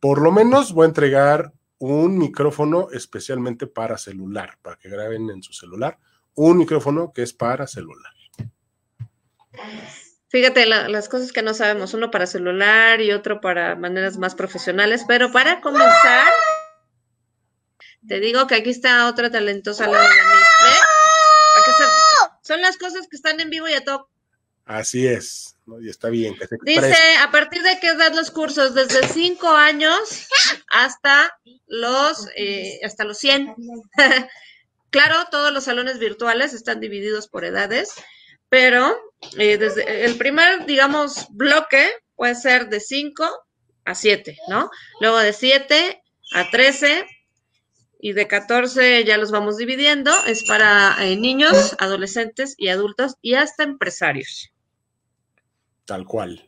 por lo menos voy a entregar un micrófono especialmente para celular, para que graben en su celular, un micrófono que es para celular. Fíjate las cosas que no sabemos, uno para celular y otro para maneras más profesionales, pero para comenzar, te digo que aquí está otra talentosa la de ¿eh? son las cosas que están en vivo y a todo. Así es, y está bien. Dice, ¿a partir de qué edad los cursos? Desde 5 años hasta los, eh, hasta los 100. claro, todos los salones virtuales están divididos por edades pero eh, desde el primer, digamos, bloque puede ser de 5 a 7, ¿no? Luego de 7 a 13 y de 14 ya los vamos dividiendo, es para eh, niños, adolescentes y adultos y hasta empresarios. Tal cual.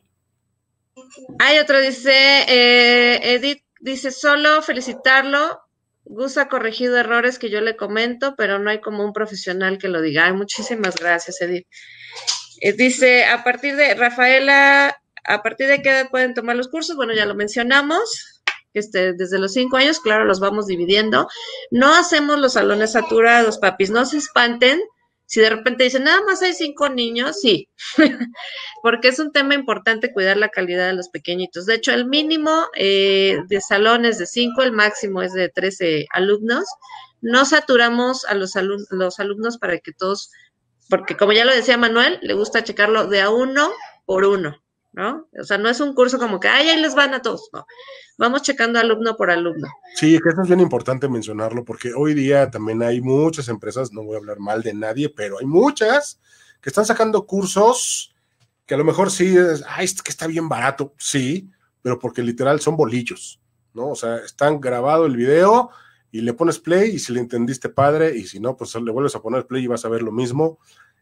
Hay otro, dice eh, Edith, dice solo felicitarlo Gus ha corregido errores que yo le comento, pero no hay como un profesional que lo diga. muchísimas gracias, Edith. Eh, dice, a partir de Rafaela, ¿a partir de qué pueden tomar los cursos? Bueno, ya lo mencionamos, este, desde los cinco años, claro, los vamos dividiendo. No hacemos los salones saturados, papis, no se espanten si de repente dicen, nada más hay cinco niños, sí, porque es un tema importante cuidar la calidad de los pequeñitos. De hecho, el mínimo eh, de salón es de cinco, el máximo es de 13 alumnos. No saturamos a los, los alumnos para que todos, porque como ya lo decía Manuel, le gusta checarlo de a uno por uno. ¿no? O sea, no es un curso como que, ay, ahí les van a todos, Vamos checando alumno por alumno. Sí, que eso es bien importante mencionarlo, porque hoy día también hay muchas empresas, no voy a hablar mal de nadie, pero hay muchas que están sacando cursos que a lo mejor sí ay, que está bien barato, sí, pero porque literal son bolillos, ¿no? O sea, están grabado el video y le pones play y si le entendiste padre y si no, pues le vuelves a poner play y vas a ver lo mismo.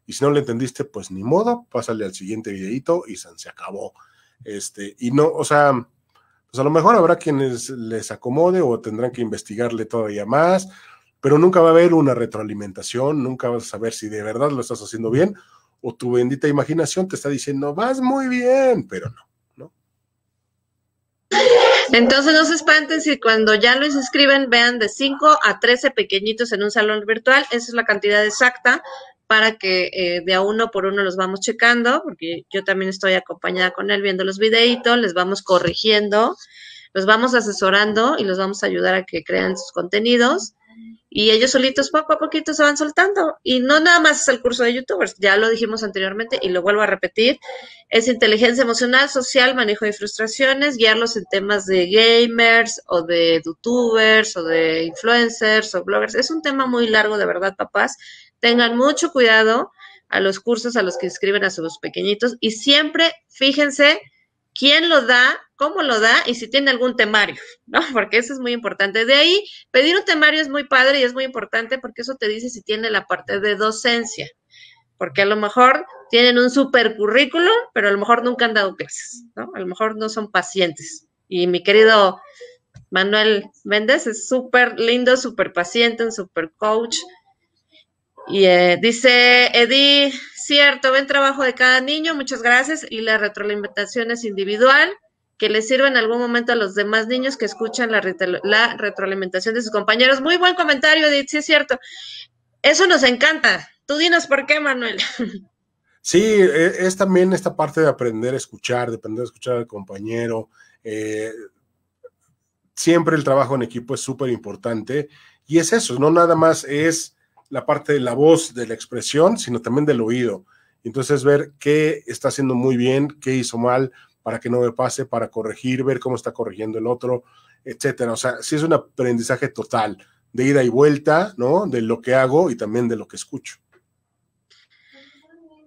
Y si no lo entendiste, pues ni modo, pásale al siguiente videito y se acabó. Este, y no, o sea, pues a lo mejor habrá quienes les acomode o tendrán que investigarle todavía más, pero nunca va a haber una retroalimentación, nunca vas a saber si de verdad lo estás haciendo bien o tu bendita imaginación te está diciendo, vas muy bien, pero no. Entonces no se espanten si cuando ya lo inscriben vean de 5 a 13 pequeñitos en un salón virtual. Esa es la cantidad exacta para que eh, de a uno por uno los vamos checando, porque yo también estoy acompañada con él viendo los videitos, les vamos corrigiendo, los vamos asesorando y los vamos a ayudar a que crean sus contenidos. Y ellos solitos poco a poquito se van soltando. Y no nada más es el curso de youtubers, ya lo dijimos anteriormente y lo vuelvo a repetir. Es inteligencia emocional, social, manejo de frustraciones, guiarlos en temas de gamers o de youtubers o de influencers o bloggers. Es un tema muy largo, de verdad, papás. Tengan mucho cuidado a los cursos a los que inscriben a sus pequeñitos y siempre fíjense quién lo da, cómo lo da y si tiene algún temario, ¿no? Porque eso es muy importante. De ahí, pedir un temario es muy padre y es muy importante porque eso te dice si tiene la parte de docencia, porque a lo mejor tienen un super currículo, pero a lo mejor nunca han dado clases, ¿no? A lo mejor no son pacientes. Y mi querido Manuel Méndez es súper lindo, súper paciente, un súper coach, y eh, dice Edith, cierto, buen trabajo de cada niño, muchas gracias. Y la retroalimentación es individual, que le sirva en algún momento a los demás niños que escuchan la, retroalimentación de sus compañeros. Muy buen comentario, Edith, sí es cierto. Eso nos encanta. Tú dinos por qué, Manuel. Sí, e-, es, también esta parte de aprender a escuchar, de aprender a escuchar al compañero. Eh, siempre el trabajo en equipo es súper importante y es eso, no nada más es la parte de la voz, de la expresión, sino también del oído. Entonces, ver qué está haciendo muy bien, qué hizo mal, para que no me pase, para corregir, ver cómo está corrigiendo el otro, etcétera. O sea, sí es un aprendizaje total de ida y vuelta, ¿no? De lo que hago y también de lo que escucho.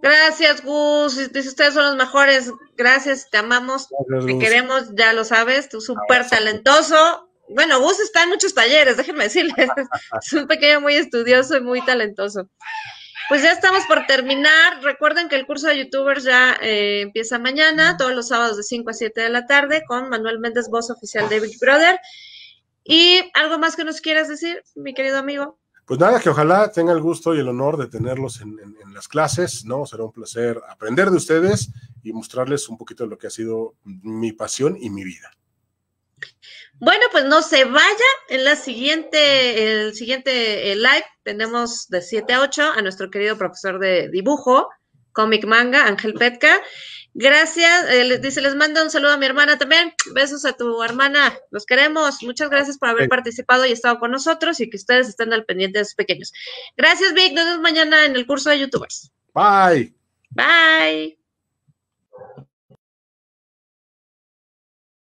Gracias, Gus. Ustedes son los mejores. Gracias, te amamos, te queremos, ya lo sabes, tú ah, súper talentoso bueno, vos está en muchos talleres, déjenme decirles. Es un pequeño muy estudioso y muy talentoso. Pues ya estamos por terminar. Recuerden que el curso de youtubers ya eh, empieza mañana, todos los sábados de 5 a 7 de la tarde, con Manuel Méndez, voz oficial de Big Brother. ¿Y algo más que nos quieras decir, mi querido amigo? Pues nada, que ojalá tenga el gusto y el honor de tenerlos en, las clases, ¿no? Será un placer aprender de ustedes y mostrarles un poquito de lo que ha sido mi pasión y mi vida. Bueno, pues no se vaya. En la siguiente, el siguiente eh, live tenemos de 7 a 8 a nuestro querido profesor de dibujo, cómic manga, Ángel Petka. Gracias, eh, dice, les mando un saludo a mi hermana también. Besos a tu hermana, los queremos. Muchas gracias por haber participado y estado con nosotros y que ustedes estén al pendiente de sus pequeños. Gracias, Vic. Nos vemos mañana en el curso de YouTubers. Bye. Bye.